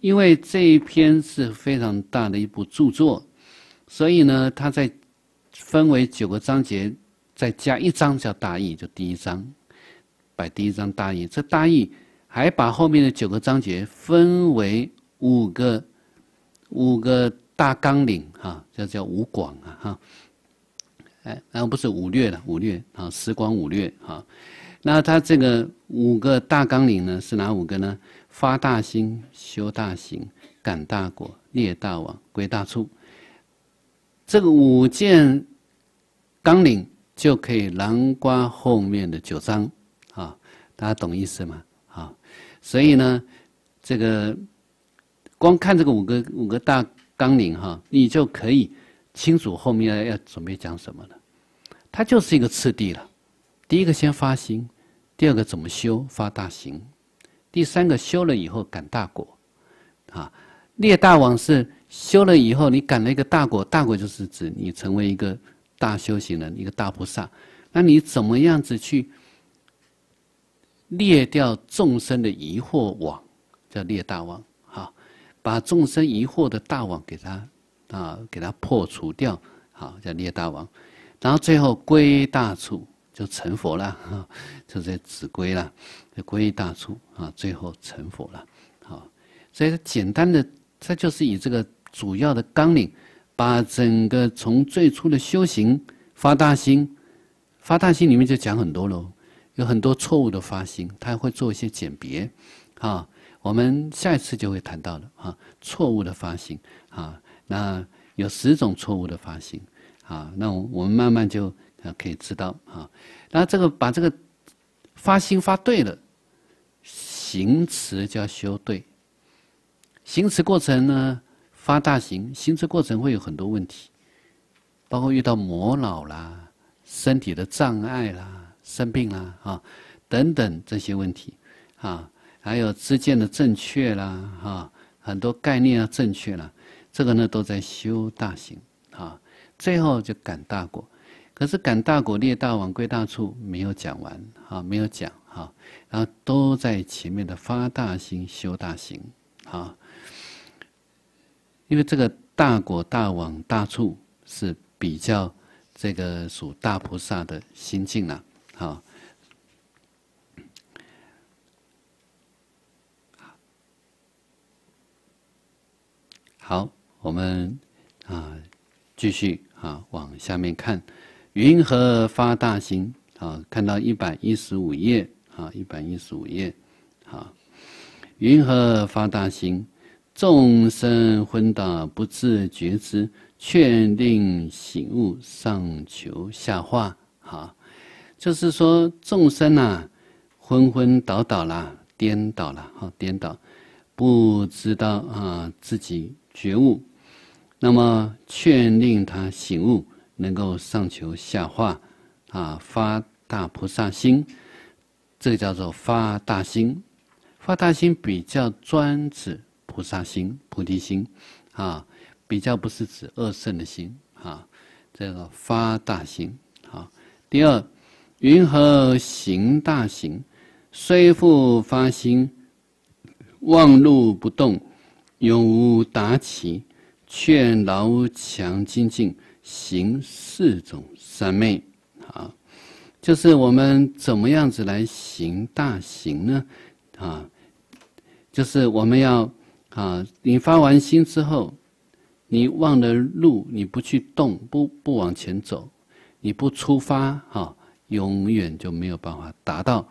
因为这一篇是非常大的一部著作，所以呢，他在分为九个章节，再加一章叫大意，就第一章，摆第一章大意。这大意还把后面的九个章节分为五个五个。大纲领哈，叫叫五广啊哈，哎，然后不是五略了，五略啊，十光五略啊，那他这个五个大纲领呢是哪五个呢？发大心，修大行，感大果，列大王，归大处。这个五件纲领就可以囊括后面的九章啊，大家懂意思吗？啊，所以呢，这个光看这个五个五个大。纲领哈，你就可以清楚后面要准备讲什么了。它就是一个次第了：第一个先发心，第二个怎么修发大行，第三个修了以后感大果。啊，列大王是修了以后你感了一个大果，大果就是指你成为一个大修行人，一个大菩萨。那你怎么样子去列掉众生的疑惑网，叫列大王。把众生疑惑的大网给他，啊，给他破除掉，好叫列大王。然后最后归大处就成佛了，*laughs* 就在子归了，就归大处啊，最后成佛了，好，所以简单的，这就是以这个主要的纲领，把整个从最初的修行发大心，发大心里面就讲很多喽，有很多错误的发心，他会做一些简别，啊。我们下一次就会谈到的啊，错误的发心啊，那有十种错误的发心啊，那我们慢慢就可以知道啊。那这个把这个发心发对了，行持要修对。行持过程呢，发大行，行持过程会有很多问题，包括遇到魔老啦、身体的障碍啦、生病啦啊等等这些问题啊。还有之见的正确啦，哈，很多概念啊，正确啦，这个呢都在修大行，啊，最后就感大果，可是感大果、列大王、归大处没有讲完，啊，没有讲，哈，然后都在前面的发大心、修大行，啊，因为这个大果、大王、大处是比较这个属大菩萨的心境了，啊。好，我们啊继续啊往下面看，云何发大心啊？看到一百一十五页啊，一百一十五页啊，云何发大心？众生昏倒不自觉知，确定醒悟上求下化啊，就是说众生呐，昏昏倒倒啦，颠倒啦，啊，颠倒，不知道啊自己。觉悟，那么劝令他醒悟，能够上求下化，啊，发大菩萨心，这个叫做发大心。发大心比较专指菩萨心、菩提心，啊，比较不是指恶圣的心，啊，这个发大心。好，第二，云何行大行？虽复发心，妄入不动。永无达起，劝劳强精进行四种三昧。啊，就是我们怎么样子来行大行呢？啊，就是我们要啊，你发完心之后，你忘了路，你不去动，不不往前走，你不出发，哈，永远就没有办法达到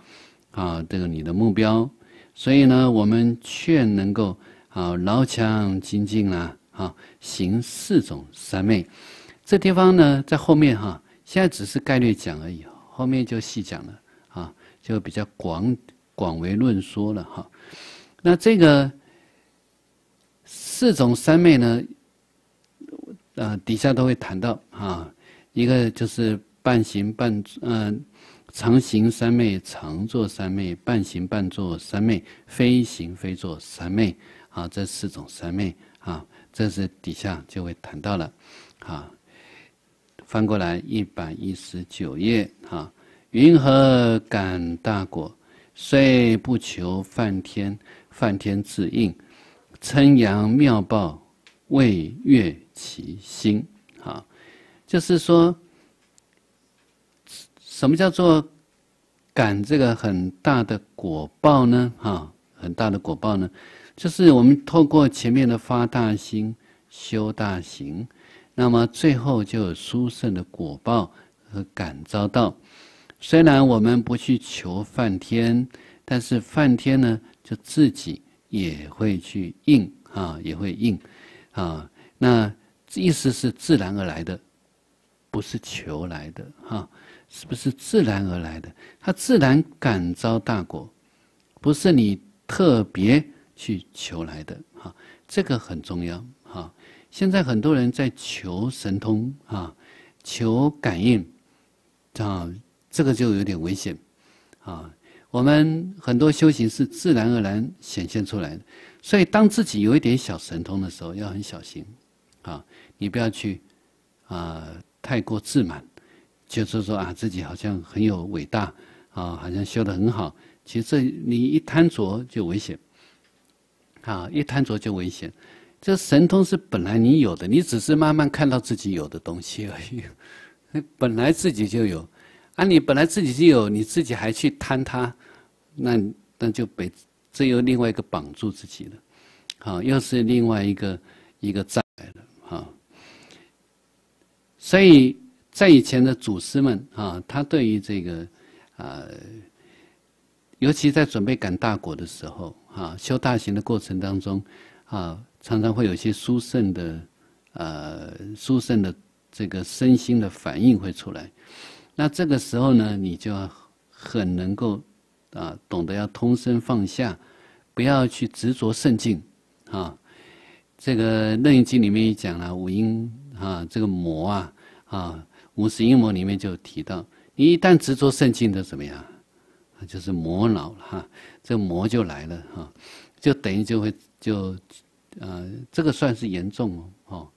啊这个你的目标。所以呢，我们劝能够。好，劳强精进啦，哈，行四种三昧，这地方呢，在后面哈，现在只是概略讲而已，后面就细讲了，啊，就比较广广为论说了哈。那这个四种三昧呢，呃，底下都会谈到啊，一个就是半行半坐，嗯，常行三昧，常坐三昧，半行半坐三昧，非行非坐三昧。啊，这四种三昧啊，这是底下就会谈到了。啊，翻过来一百一十九页啊，云何感大果？虽不求梵天，梵天自应称扬妙报，未悦其心。啊，就是说，什么叫做感这个很大的果报呢？啊，很大的果报呢？就是我们透过前面的发大心、修大行，那么最后就有殊胜的果报和感召到。虽然我们不去求梵天，但是梵天呢，就自己也会去应啊，也会应啊。那意思是自然而来的，不是求来的哈？是不是自然而来的？他自然感召大果，不是你特别。去求来的哈，这个很重要哈。现在很多人在求神通啊，求感应啊，这个就有点危险啊。我们很多修行是自然而然显现出来的，所以当自己有一点小神通的时候，要很小心啊。你不要去啊，太过自满，就是说啊，自己好像很有伟大啊，好像修的很好，其实这你一贪着就危险。啊！一贪着就危险，这神通是本来你有的，你只是慢慢看到自己有的东西而已。*laughs* 本来自己就有，啊，你本来自己就有，你自己还去贪它，那那就被这又另外一个绑住自己了。啊，又是另外一个一个障碍了。啊。所以在以前的祖师们啊，他对于这个啊，尤其在准备赶大果的时候。啊，修大行的过程当中，啊，常常会有一些殊胜的，呃，殊胜的这个身心的反应会出来。那这个时候呢，你就要很能够啊，懂得要通身放下，不要去执着圣境。啊，这个《楞严经》里面也讲了五阴啊，这个魔啊，啊，五十阴魔里面就提到，你一旦执着圣境，的怎么样？就是魔恼了哈。这魔就来了哈，就等于就会就呃，这个算是严重哦，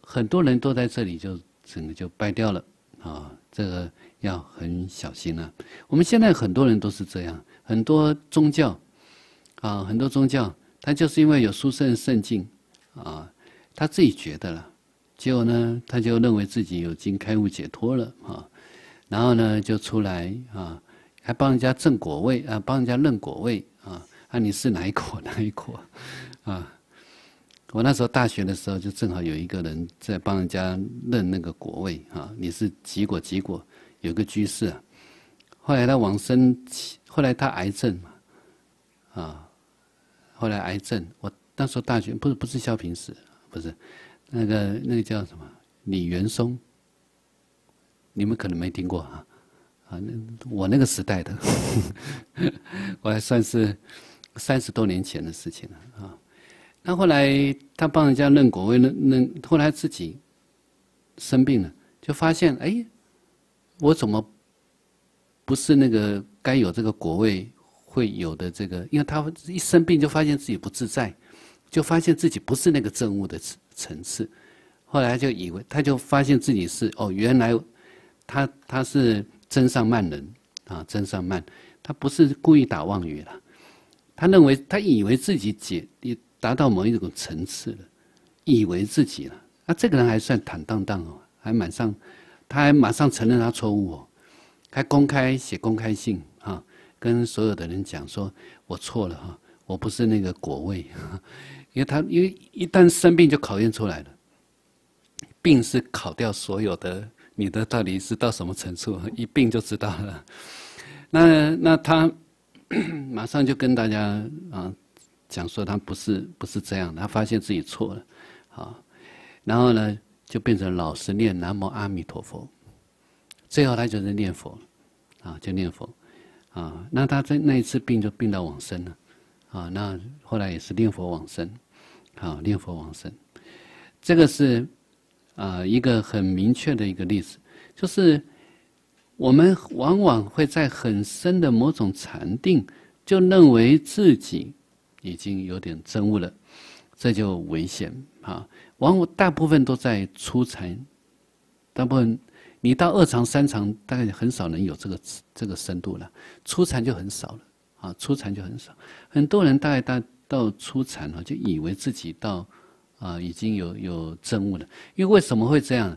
很多人都在这里就整个就掰掉了啊，这个要很小心了。我们现在很多人都是这样，很多宗教啊，很多宗教，他就是因为有书圣圣境啊，他自己觉得了，结果呢，他就认为自己有经开悟解脱了啊，然后呢，就出来啊。还帮人家正果位啊，帮人家认果位啊啊！你是哪一国 *laughs* 哪一国啊！我那时候大学的时候就正好有一个人在帮人家认那个果位啊，你是几果几果？有个居士啊，后来他往生，后来他癌症嘛啊，后来癌症。我那时候大学不是不是萧平史，不是那个那个叫什么李元松，你们可能没听过啊。啊，那我那个时代的，*laughs* 我还算是三十多年前的事情了啊。那后来他帮人家认国位认认，后来自己生病了，就发现哎，我怎么不是那个该有这个国位会有的这个？因为他一生病就发现自己不自在，就发现自己不是那个正悟的层次。后来就以为，他就发现自己是哦，原来他他是。真上慢人啊，真上慢，他不是故意打妄语啦，他认为他以为自己解也达到某一种层次了，以为自己了，那这个人还算坦荡荡哦，还马上，他还马上承认他错误哦，还公开写公开信啊，跟所有的人讲说，我错了哈，我不是那个果位，*laughs* 因为他因为一旦生病就考验出来了，病是考掉所有的。你的到底是到什么程度？一病就知道了。那那他 *coughs* 马上就跟大家啊讲说，他不是不是这样，他发现自己错了啊。然后呢，就变成老实念南无阿弥陀佛。最后他就是念佛啊，就念佛啊。那他在那一次病就病到往生了啊。那后来也是念佛往生啊，念佛往生。这个是。啊，一个很明确的一个例子，就是我们往往会在很深的某种禅定，就认为自己已经有点真悟了，这就危险啊！往往大部分都在初禅，大部分你到二禅、三禅，大概很少能有这个这个深度了，初禅就很少了啊，初禅就很少，很多人大概到到初禅了，就以为自己到。啊，已经有有证悟了。因为为什么会这样？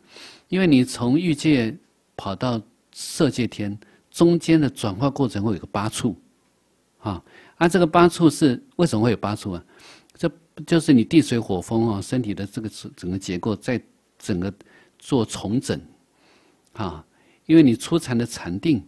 因为你从欲界跑到色界天，中间的转化过程会有个八处，啊，啊，这个八处是为什么会有八处啊？这就是你地水火风哦，身体的这个整整个结构在整个做重整，啊，因为你初禅的禅定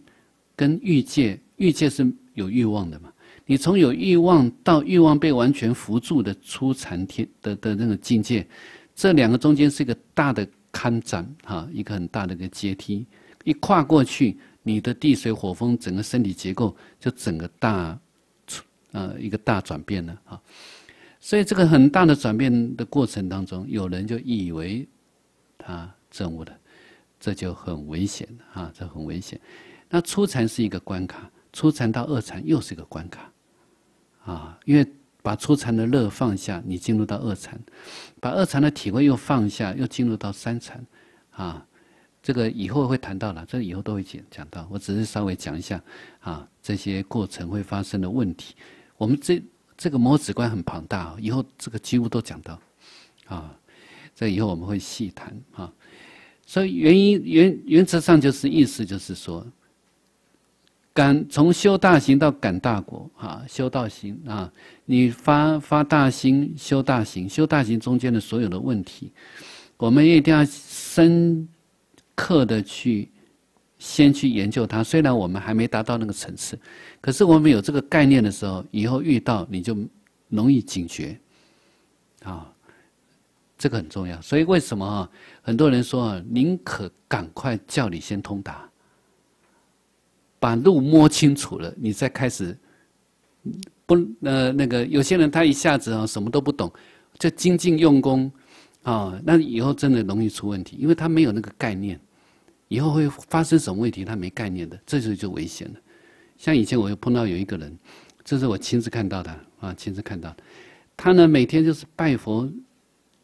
跟欲界，欲界是有欲望的嘛。你从有欲望到欲望被完全扶住的初禅天的的那种境界，这两个中间是一个大的堪展哈，一个很大的一个阶梯，一跨过去，你的地水火风整个身体结构就整个大，啊一个大转变了哈。所以这个很大的转变的过程当中，有人就以为他证悟了，这就很危险的哈，这很危险。那初禅是一个关卡，初禅到二禅又是一个关卡。啊，因为把初禅的乐放下，你进入到二禅；把二禅的体会又放下，又进入到三禅。啊，这个以后会谈到了，这以后都会讲讲到。我只是稍微讲一下，啊，这些过程会发生的问题。我们这这个摩指观很庞大，以后这个几乎都讲到。啊，这以后我们会细谈啊。所以原因原原则上就是意思就是说。感从修大行到赶大国啊，修道行啊，你发发大心修大行，修大行中间的所有的问题，我们一定要深刻的去先去研究它。虽然我们还没达到那个层次，可是我们有这个概念的时候，以后遇到你就容易警觉啊，这个很重要。所以为什么啊？很多人说啊，宁可赶快叫你先通达。把路摸清楚了，你再开始。不，呃，那个有些人他一下子啊什么都不懂，就精进用功，啊，那以后真的容易出问题，因为他没有那个概念，以后会发生什么问题他没概念的，这就就危险了。像以前我又碰到有一个人，这是我亲自看到的啊，亲自看到的。他呢每天就是拜佛，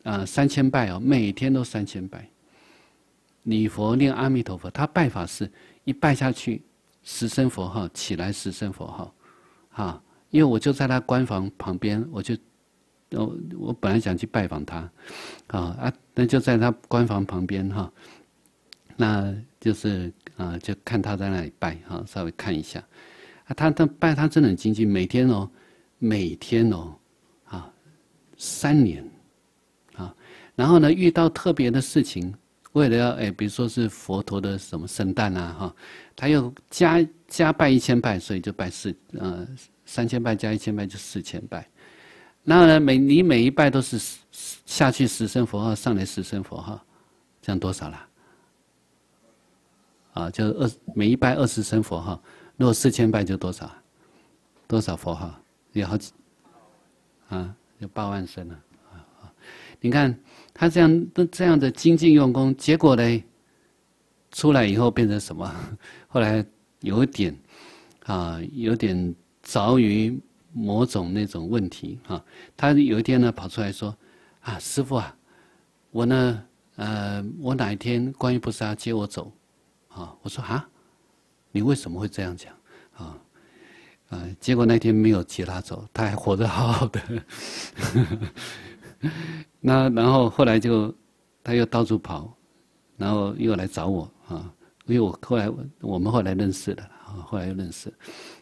啊，三千拜哦，每天都三千拜，礼佛念阿弥陀佛，他拜法是一拜下去。十声佛号起来，十声佛号，哈，因为我就在他官房旁边，我就，我我本来想去拜访他，啊啊，那就在他官房旁边哈，那就是啊，就看他在那里拜哈，稍微看一下，啊，他他拜他真的很精进，每天哦，每天哦，啊，三年，啊，然后呢，遇到特别的事情。为了要哎，比如说是佛陀的什么圣诞啊，哈，他又加加拜一千拜，所以就拜四呃三千拜加一千拜就四千拜，那呢每你每一拜都是下去十声佛号上来十声佛号，这样多少啦？啊，就二每一拜二十声佛号，如果四千拜就多少多少佛号有好几啊，有八万声了啊，你看。他这样的这样的精进用功，结果呢，出来以后变成什么？*laughs* 后来有点啊，有点遭于某种那种问题啊。他有一天呢，跑出来说：“啊，师傅啊，我呢，呃，我哪一天观音菩萨接我走？”啊，我说：“啊，你为什么会这样讲？”啊，呃，结果那天没有接他走，他还活得好好的。*laughs* 那然后后来就，他又到处跑，然后又来找我啊，因为我后来我们后来认识了啊，后来又认识，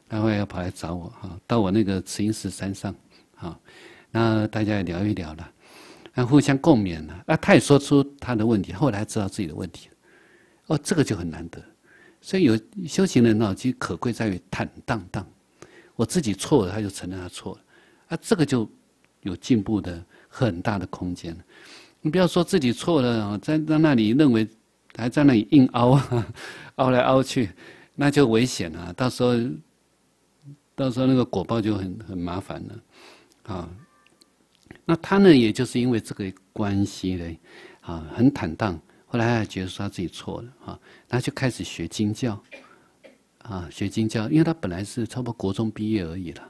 然后又跑来找我啊，到我那个慈云寺山上啊，那大家也聊一聊了，那互相共勉了啊，他也说出他的问题，后来知道自己的问题，哦，这个就很难得，所以有修行人呢，其实可贵在于坦荡荡，我自己错了他就承认他错了啊，这个就有进步的。很大的空间，你不要说自己错了啊，在在那里认为，还在那里硬凹，*laughs* 凹来凹去，那就危险了。到时候，到时候那个果报就很很麻烦了，啊，那他呢，也就是因为这个关系嘞，啊，很坦荡。后来他觉得说他自己错了，啊，他就开始学经教，啊，学经教，因为他本来是差不多国中毕业而已了，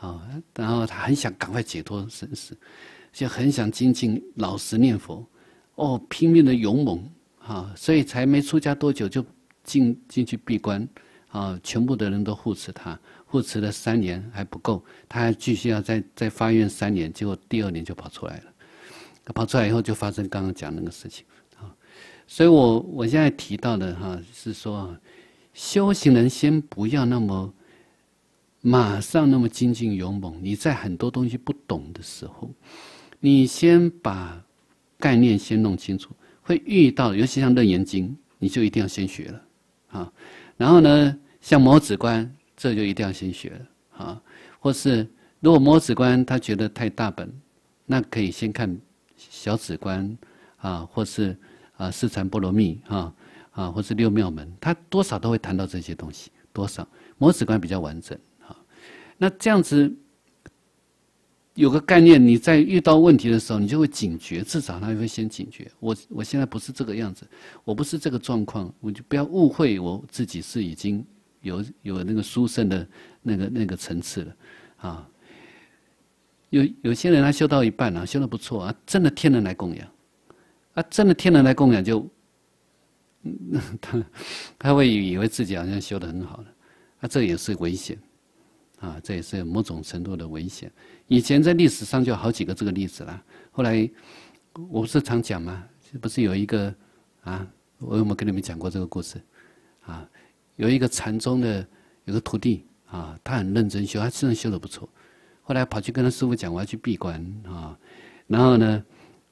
啊，然后他很想赶快解脱生死。就很想精进老实念佛，哦，拼命的勇猛，啊，所以才没出家多久就进进去闭关，啊，全部的人都护持他，护持了三年还不够，他还继续要再再发愿三年，结果第二年就跑出来了，跑出来以后就发生刚刚讲那个事情，啊，所以我我现在提到的哈是说，修行人先不要那么马上那么精进勇猛，你在很多东西不懂的时候。你先把概念先弄清楚，会遇到，尤其像《楞严经》，你就一定要先学了啊。然后呢，像《摩指观》，这就一定要先学了啊。或是如果《摩指观》他觉得太大本，那可以先看《小指观》啊，或是啊《四禅波罗蜜》啊啊，或是《六妙门》，他多少都会谈到这些东西。多少《摩指观》比较完整啊？那这样子。有个概念，你在遇到问题的时候，你就会警觉，至少他会先警觉。我我现在不是这个样子，我不是这个状况，我就不要误会我自己是已经有有那个书胜的那个那个层次了啊。有有些人他修到一半了，修的不错啊，真的天人来供养啊，真的天人来供养就，*laughs* 他他会以为自己好像修的很好了，那这也是危险。啊，这也是某种程度的危险。以前在历史上就好几个这个例子了。后来我不是常讲吗？不是有一个啊？我有没有跟你们讲过这个故事啊？有一个禅宗的有个徒弟啊，他很认真修，他真的修的不错。后来跑去跟他师傅讲，我要去闭关啊。然后呢，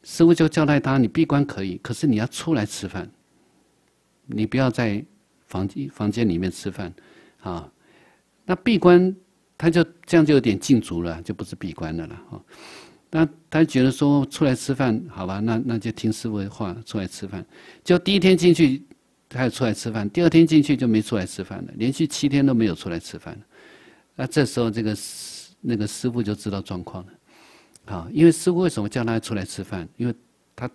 师傅就交代他：你闭关可以，可是你要出来吃饭，你不要在房间房间里面吃饭啊。那闭关。他就这样就有点禁足了，就不是闭关的了。哈，那他觉得说出来吃饭，好吧，那那就听师傅的话出来吃饭。就第一天进去，他就出来吃饭；第二天进去就没出来吃饭了，连续七天都没有出来吃饭那这时候这个那个师傅就知道状况了。好，因为师傅为什么叫他出来吃饭？因为他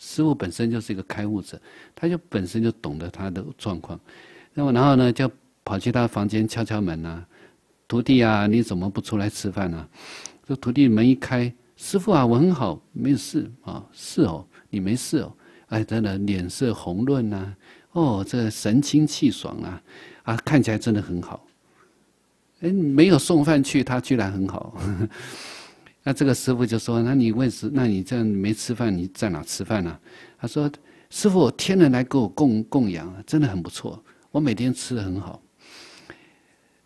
师傅本身就是一个开悟者，他就本身就懂得他的状况。那么然后呢，就跑去他房间敲敲门啊。徒弟啊，你怎么不出来吃饭呢？这徒弟门一开，师傅啊，我很好，没有事啊，是哦，你没事哦，哎，真的脸色红润呐，哦，这神清气爽啊，啊，看起来真的很好。哎，没有送饭去，他居然很好。*laughs* 那这个师傅就说：“那你为什，那你这样没吃饭，你在哪吃饭呢？”他说：“师傅，天人来给我供供养，真的很不错，我每天吃的很好。”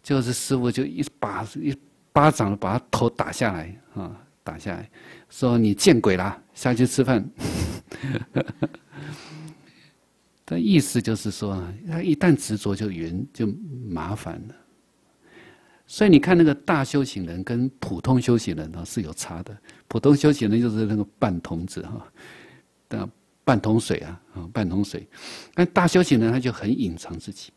就是师傅就一把一巴掌把他头打下来啊，打下来，说你见鬼啦，下去吃饭。但 *laughs* 意思就是说，他一旦执着就云就麻烦了。所以你看那个大修行人跟普通修行人呢是有差的。普通修行人就是那个半桶子哈，那半桶水啊啊半桶水，但大修行人他就很隐藏自己。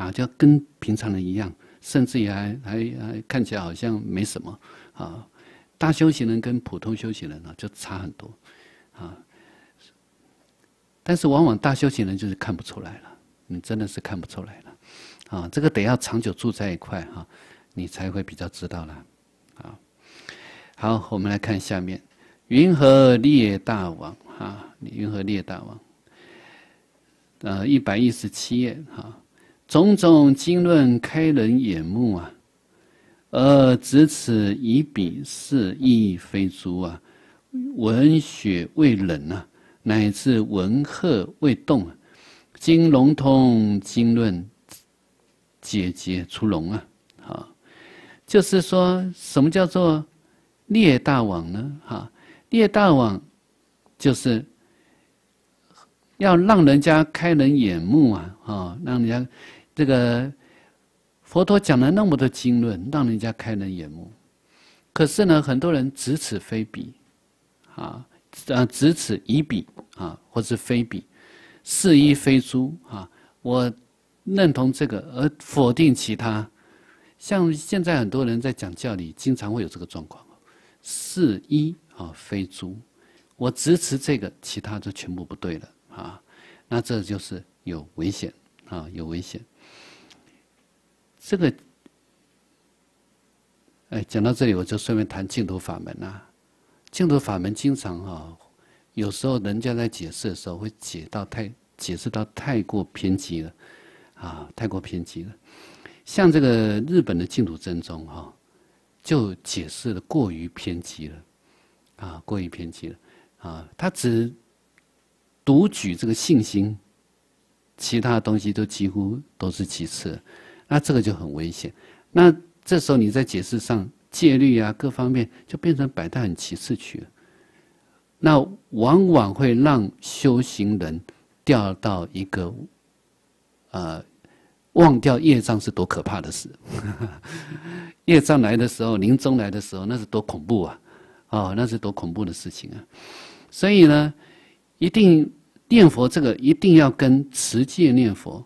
啊，就跟平常人一样，甚至也还还还看起来好像没什么啊。大修行人跟普通修行人呢，就差很多啊。但是往往大修行人就是看不出来了，你真的是看不出来了啊。这个得要长久住在一块哈，你才会比较知道了啊。好，我们来看下面，云和列大王啊？云和列大王？呃，一百一十七页哈。种种经论开人眼目啊，而执此以笔是亦非足啊，闻血未冷啊，乃至闻鹤未动啊，经龙通经论，解解出龙啊，好，就是说什么叫做列大网呢？哈，列大网，就是要让人家开人眼目啊，啊，让人家。这个佛陀讲了那么多经论，让人家开人眼目。可是呢，很多人只此非彼，啊，呃，只此以彼啊，或是非彼，是依非诸啊。我认同这个，而否定其他。像现在很多人在讲教理，经常会有这个状况：是依啊，非诸。我只持这个，其他就全部不对了啊。那这就是有危险。啊，有危险！这个，哎，讲到这里，我就顺便谈净土法门呐。净土法门经常啊，有时候人家在解释的时候，会解到太解释到太过偏激了，啊，太过偏激了。像这个日本的净土真宗哈，就解释的过于偏激了，啊，过于偏激了，啊，他只独举这个信心。其他东西都几乎都是其次，那这个就很危险。那这时候你在解释上戒律啊，各方面就变成摆淡很其次去了。那往往会让修行人掉到一个呃，忘掉业障是多可怕的事。*laughs* 业障来的时候，临终来的时候，那是多恐怖啊！哦，那是多恐怖的事情啊！所以呢，一定。念佛这个一定要跟持戒念佛、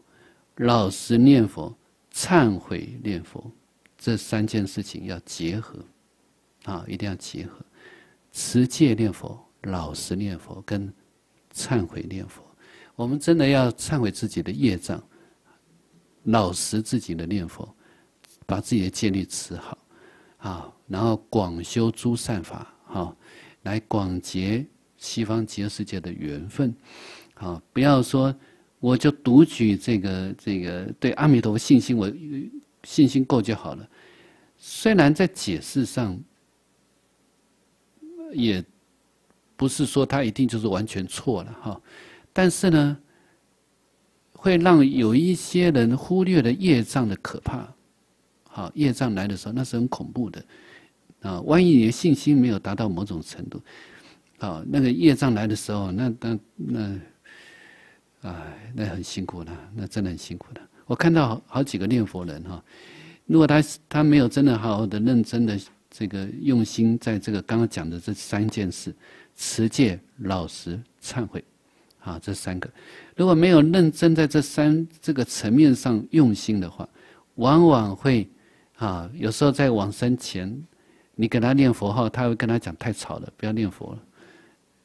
老实念佛、忏悔念佛这三件事情要结合，啊，一定要结合，持戒念佛、老实念佛跟忏悔念佛，我们真的要忏悔自己的业障，老实自己的念佛，把自己的戒律持好，啊，然后广修诸善法，哈，来广结西方极乐世界的缘分。好，不要说，我就独举这个这个对阿弥陀佛信心，我信心够就好了。虽然在解释上，也不是说他一定就是完全错了哈，但是呢，会让有一些人忽略了业障的可怕。好，业障来的时候，那是很恐怖的啊。万一你的信心没有达到某种程度，啊，那个业障来的时候，那那那。哎，那很辛苦的，那真的很辛苦的。我看到好几个念佛人哈，如果他他没有真的好好的认真的这个用心，在这个刚刚讲的这三件事，持戒、老实、忏悔，啊，这三个，如果没有认真在这三这个层面上用心的话，往往会啊，有时候在往生前，你给他念佛号，他会跟他讲太吵了，不要念佛了。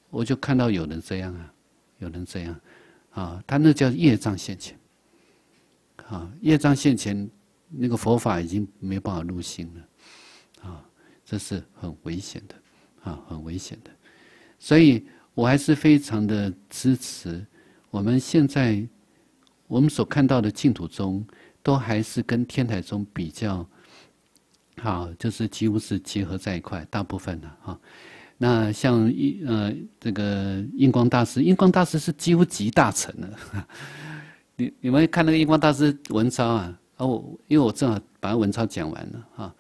我就看到有人这样啊，有人这样。啊，他那叫业障现前，啊，业障现前，那个佛法已经没办法入心了，啊，这是很危险的，啊，很危险的，所以我还是非常的支持我们现在我们所看到的净土宗，都还是跟天台宗比较好，就是几乎是结合在一块，大部分的啊。那像印呃这个印光大师，印光大师是几乎集大成的。*laughs* 你你们看那个印光大师文超啊，啊我因为我正好把文超讲完了啊。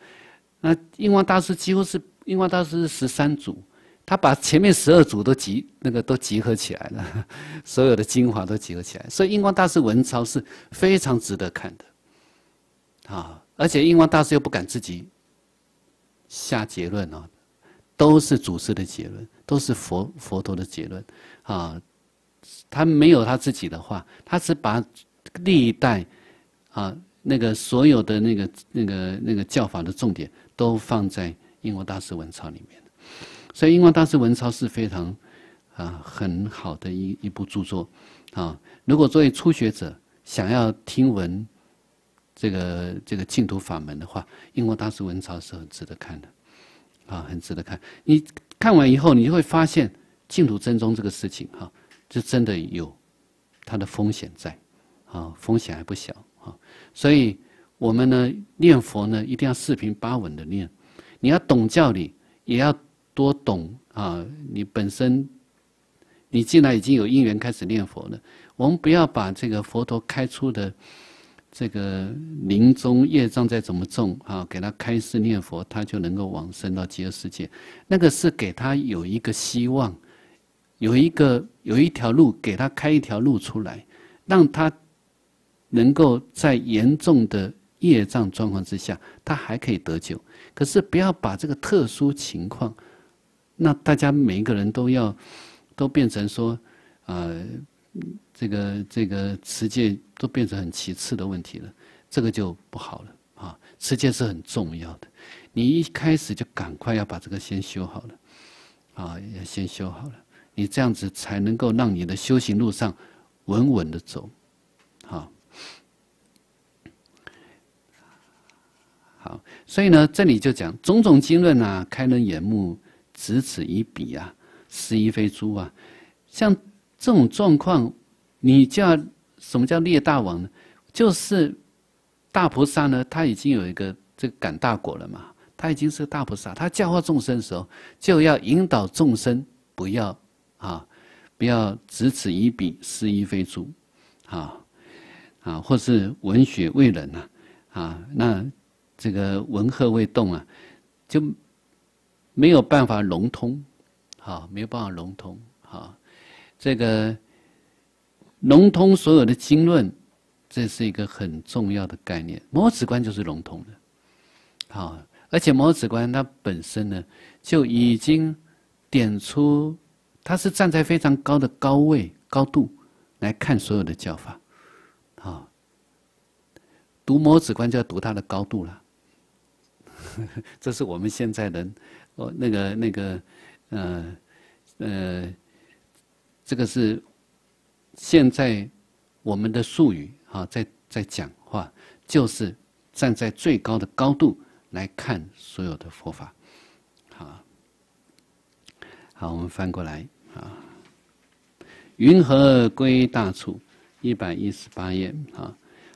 那印光大师几乎是印光大师是十三组，他把前面十二组都集那个都集合起来了，*laughs* 所有的精华都集合起来，所以印光大师文超是非常值得看的。啊，而且印光大师又不敢自己下结论哦，都是祖师的结论，都是佛佛陀的结论，啊，他没有他自己的话，他是把历代啊那个所有的那个那个那个教法的重点都放在《英国大师文抄里面所以《英国大师文抄是非常啊很好的一一部著作啊。如果作为初学者想要听闻这个这个净土法门的话，《英国大师文抄是很值得看的。啊，很值得看。你看完以后，你就会发现净土真宗这个事情，哈，就真的有它的风险在，啊，风险还不小，哈。所以我们呢念佛呢，一定要四平八稳的念，你要懂教理，也要多懂啊。你本身你既然已经有因缘开始念佛了，我们不要把这个佛陀开出的。这个临终业障再怎么重啊，给他开示念佛，他就能够往生到极乐世界。那个是给他有一个希望，有一个有一条路给他开一条路出来，让他能够在严重的业障状况之下，他还可以得救。可是不要把这个特殊情况，那大家每一个人都要都变成说，呃。这个这个持戒都变成很其次的问题了，这个就不好了啊！持戒是很重要的，你一开始就赶快要把这个先修好了，啊，要先修好了，你这样子才能够让你的修行路上稳稳的走，好。好，所以呢，这里就讲种种经论啊，开人眼目，指此一比啊，是一非诸啊，像这种状况。你叫什么叫列大王呢？就是大菩萨呢，他已经有一个这个感大果了嘛。他已经是个大菩萨，他教化众生的时候，就要引导众生不要啊，不要只此一彼，是一非诸，啊啊，或是文学为人呐，啊，那这个文鹤未动啊，就没有办法融通，好，没有办法融通，好，这个。融通所有的经论，这是一个很重要的概念。摩指观就是融通的，好，而且摩指观它本身呢，就已经点出它是站在非常高的高位高度来看所有的教法，好，读摩指观就要读它的高度了。*laughs* 这是我们现在人，哦，那个那个，嗯嗯，这个是。现在我们的术语啊，在在讲话，就是站在最高的高度来看所有的佛法，好好，我们翻过来啊，《云何归大处》一百一十八页啊，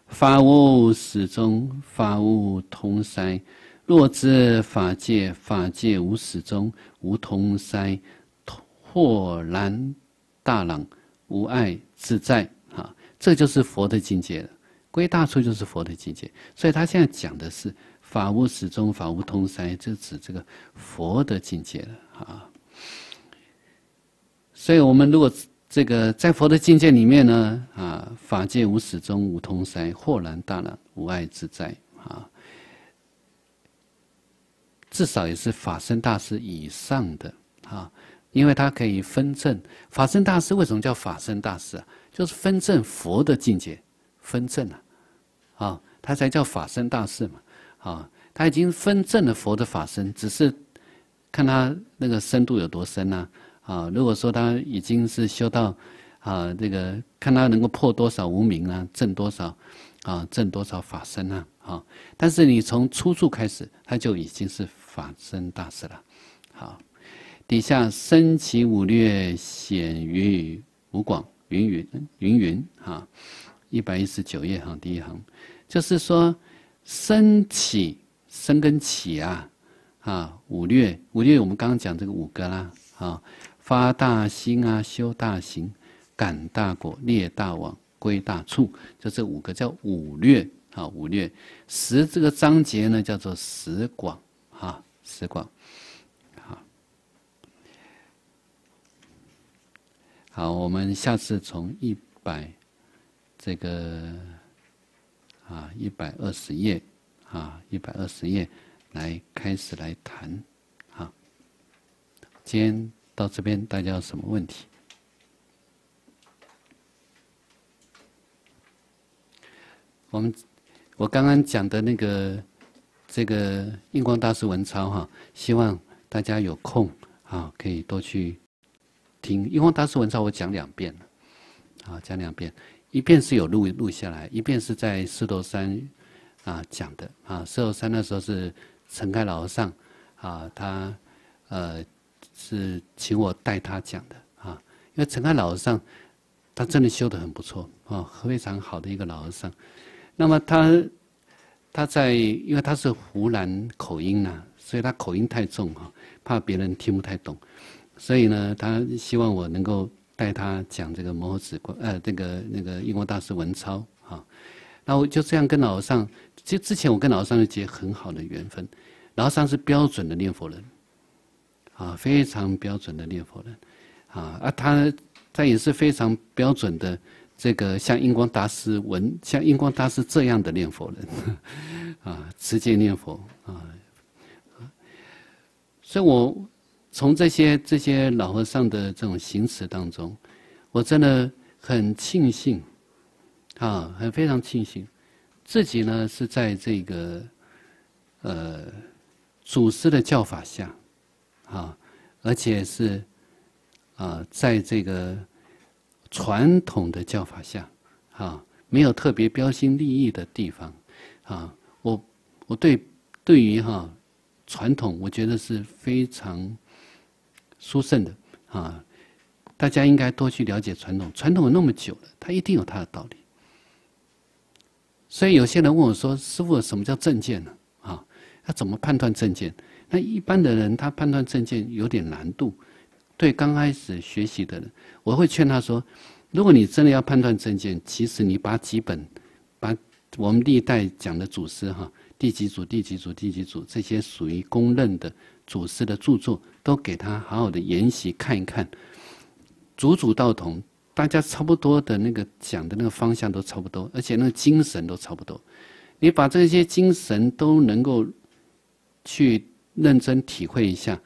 法无始终，法无通塞，若知法界，法界无始终，无通塞，豁然大朗，无碍。自在啊，这就是佛的境界了。归大处就是佛的境界，所以他现在讲的是法无始终，法无通塞，这指这个佛的境界了啊。所以我们如果这个在佛的境界里面呢，啊，法界无始终，无通塞，豁然大朗，无碍自在啊，至少也是法身大师以上的啊。因为他可以分证法身大师，为什么叫法身大师啊？就是分证佛的境界，分证啊，啊，他才叫法身大师嘛，啊，他已经分证了佛的法身，只是看他那个深度有多深呐，啊，如果说他已经是修到，啊，这个看他能够破多少无明啊，证多少，啊，证多少法身啊，啊，但是你从初住开始，他就已经是法身大师了，好。底下升起五略显于五广云云云云哈，一百一十九页行第一行，就是说升起升跟起啊啊五略五略我们刚刚讲这个五个啦啊发大心啊修大行感大果列大网归大处，就这五个叫五略啊五略十这个章节呢叫做十广啊十广。好，我们下次从一百这个啊一百二十页啊一百二十页来开始来谈。啊。今天到这边，大家有什么问题？我们我刚刚讲的那个这个印光大师文超哈，希望大家有空啊可以多去。听《因为当时文钞》，我讲两遍了，啊，讲两遍，一遍是有录录下来，一遍是在石头山啊讲的啊，石头山那时候是陈开老和尚啊，他呃是请我代他讲的啊，因为陈开老和尚他真的修的很不错啊，非常好的一个老和尚，那么他他在因为他是湖南口音呐，所以他口音太重哈，怕别人听不太懂。所以呢，他希望我能够带他讲这个摩诃子观，呃，这个那个印光大师文超啊。那我就这样跟老和尚，就之前我跟老和尚结很好的缘分。老和尚是标准的念佛人，啊，非常标准的念佛人，啊，啊，他他也是非常标准的这个像印光大师文，像印光大师这样的念佛人，*laughs* 啊，直接念佛啊。所以我。从这些这些老和尚的这种行持当中，我真的很庆幸，啊，很非常庆幸自己呢是在这个，呃，祖师的教法下，啊，而且是啊，在这个传统的教法下，啊，没有特别标新立异的地方，啊，我我对对于哈传统，我觉得是非常。书圣的啊，大家应该多去了解传统。传统那么久了，它一定有它的道理。所以有些人问我说：“师傅，什么叫正见呢？啊，那怎么判断正见？那一般的人他判断正见有点难度。对刚开始学习的人，我会劝他说：如果你真的要判断正见，其实你把几本，把我们历代讲的祖师哈，第几组、第几组、第几组，这些属于公认的。”祖师的著作都给他好好的研习看一看，祖祖道同，大家差不多的那个讲的那个方向都差不多，而且那个精神都差不多。你把这些精神都能够去认真体会一下，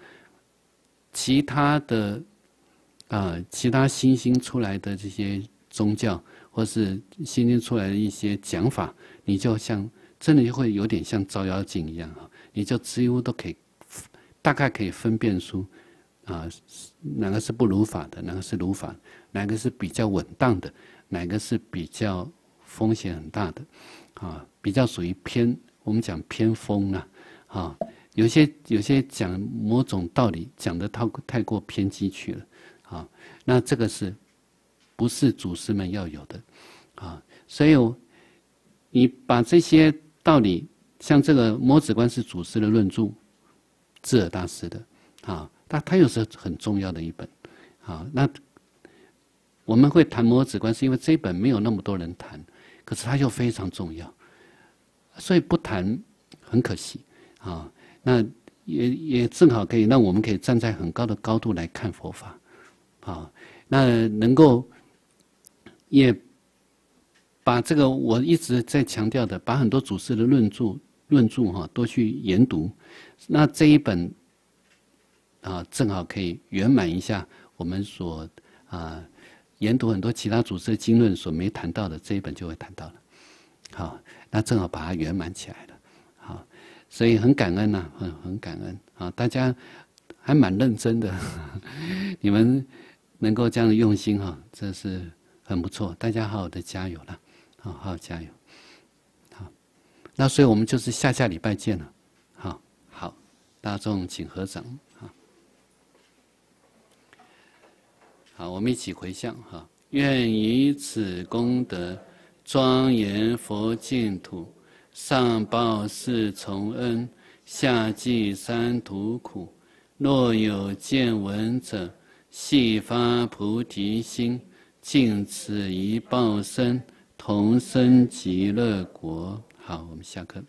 其他的啊，其他新兴出来的这些宗教，或是新兴出来的一些讲法，你就像真的就会有点像照妖镜一样啊，你就几乎都可以。大概可以分辨出，啊，哪个是不如法的，哪个是如法，哪个是比较稳当的，哪个是比较风险很大的，啊，比较属于偏，我们讲偏锋啊，啊，有些有些讲某种道理讲的太太过偏激去了，啊，那这个是不是祖师们要有的，啊，所以你把这些道理，像这个摩子观是祖师的论著。智尔大师的，啊，他他又是很重要的一本，啊，那我们会谈摩诃指观，是因为这本没有那么多人谈，可是它又非常重要，所以不谈很可惜，啊，那也也正好可以让我们可以站在很高的高度来看佛法，啊，那能够也把这个我一直在强调的，把很多祖师的论著论著哈多去研读。那这一本啊，正好可以圆满一下我们所啊，研读很多其他组织的经论所没谈到的这一本就会谈到了。好，那正好把它圆满起来了。好，所以很感恩呐，很很感恩啊！大家还蛮认真的，*laughs* 你们能够这样用心哈，这是很不错。大家好好的加油了，好好加油。好，那所以我们就是下下礼拜见了。大众请合掌，啊！好，我们一起回向哈。愿以此功德，庄严佛净土，上报四重恩，下济三途苦。若有见闻者，悉发菩提心，尽此一报身，同生极乐国。好，我们下课。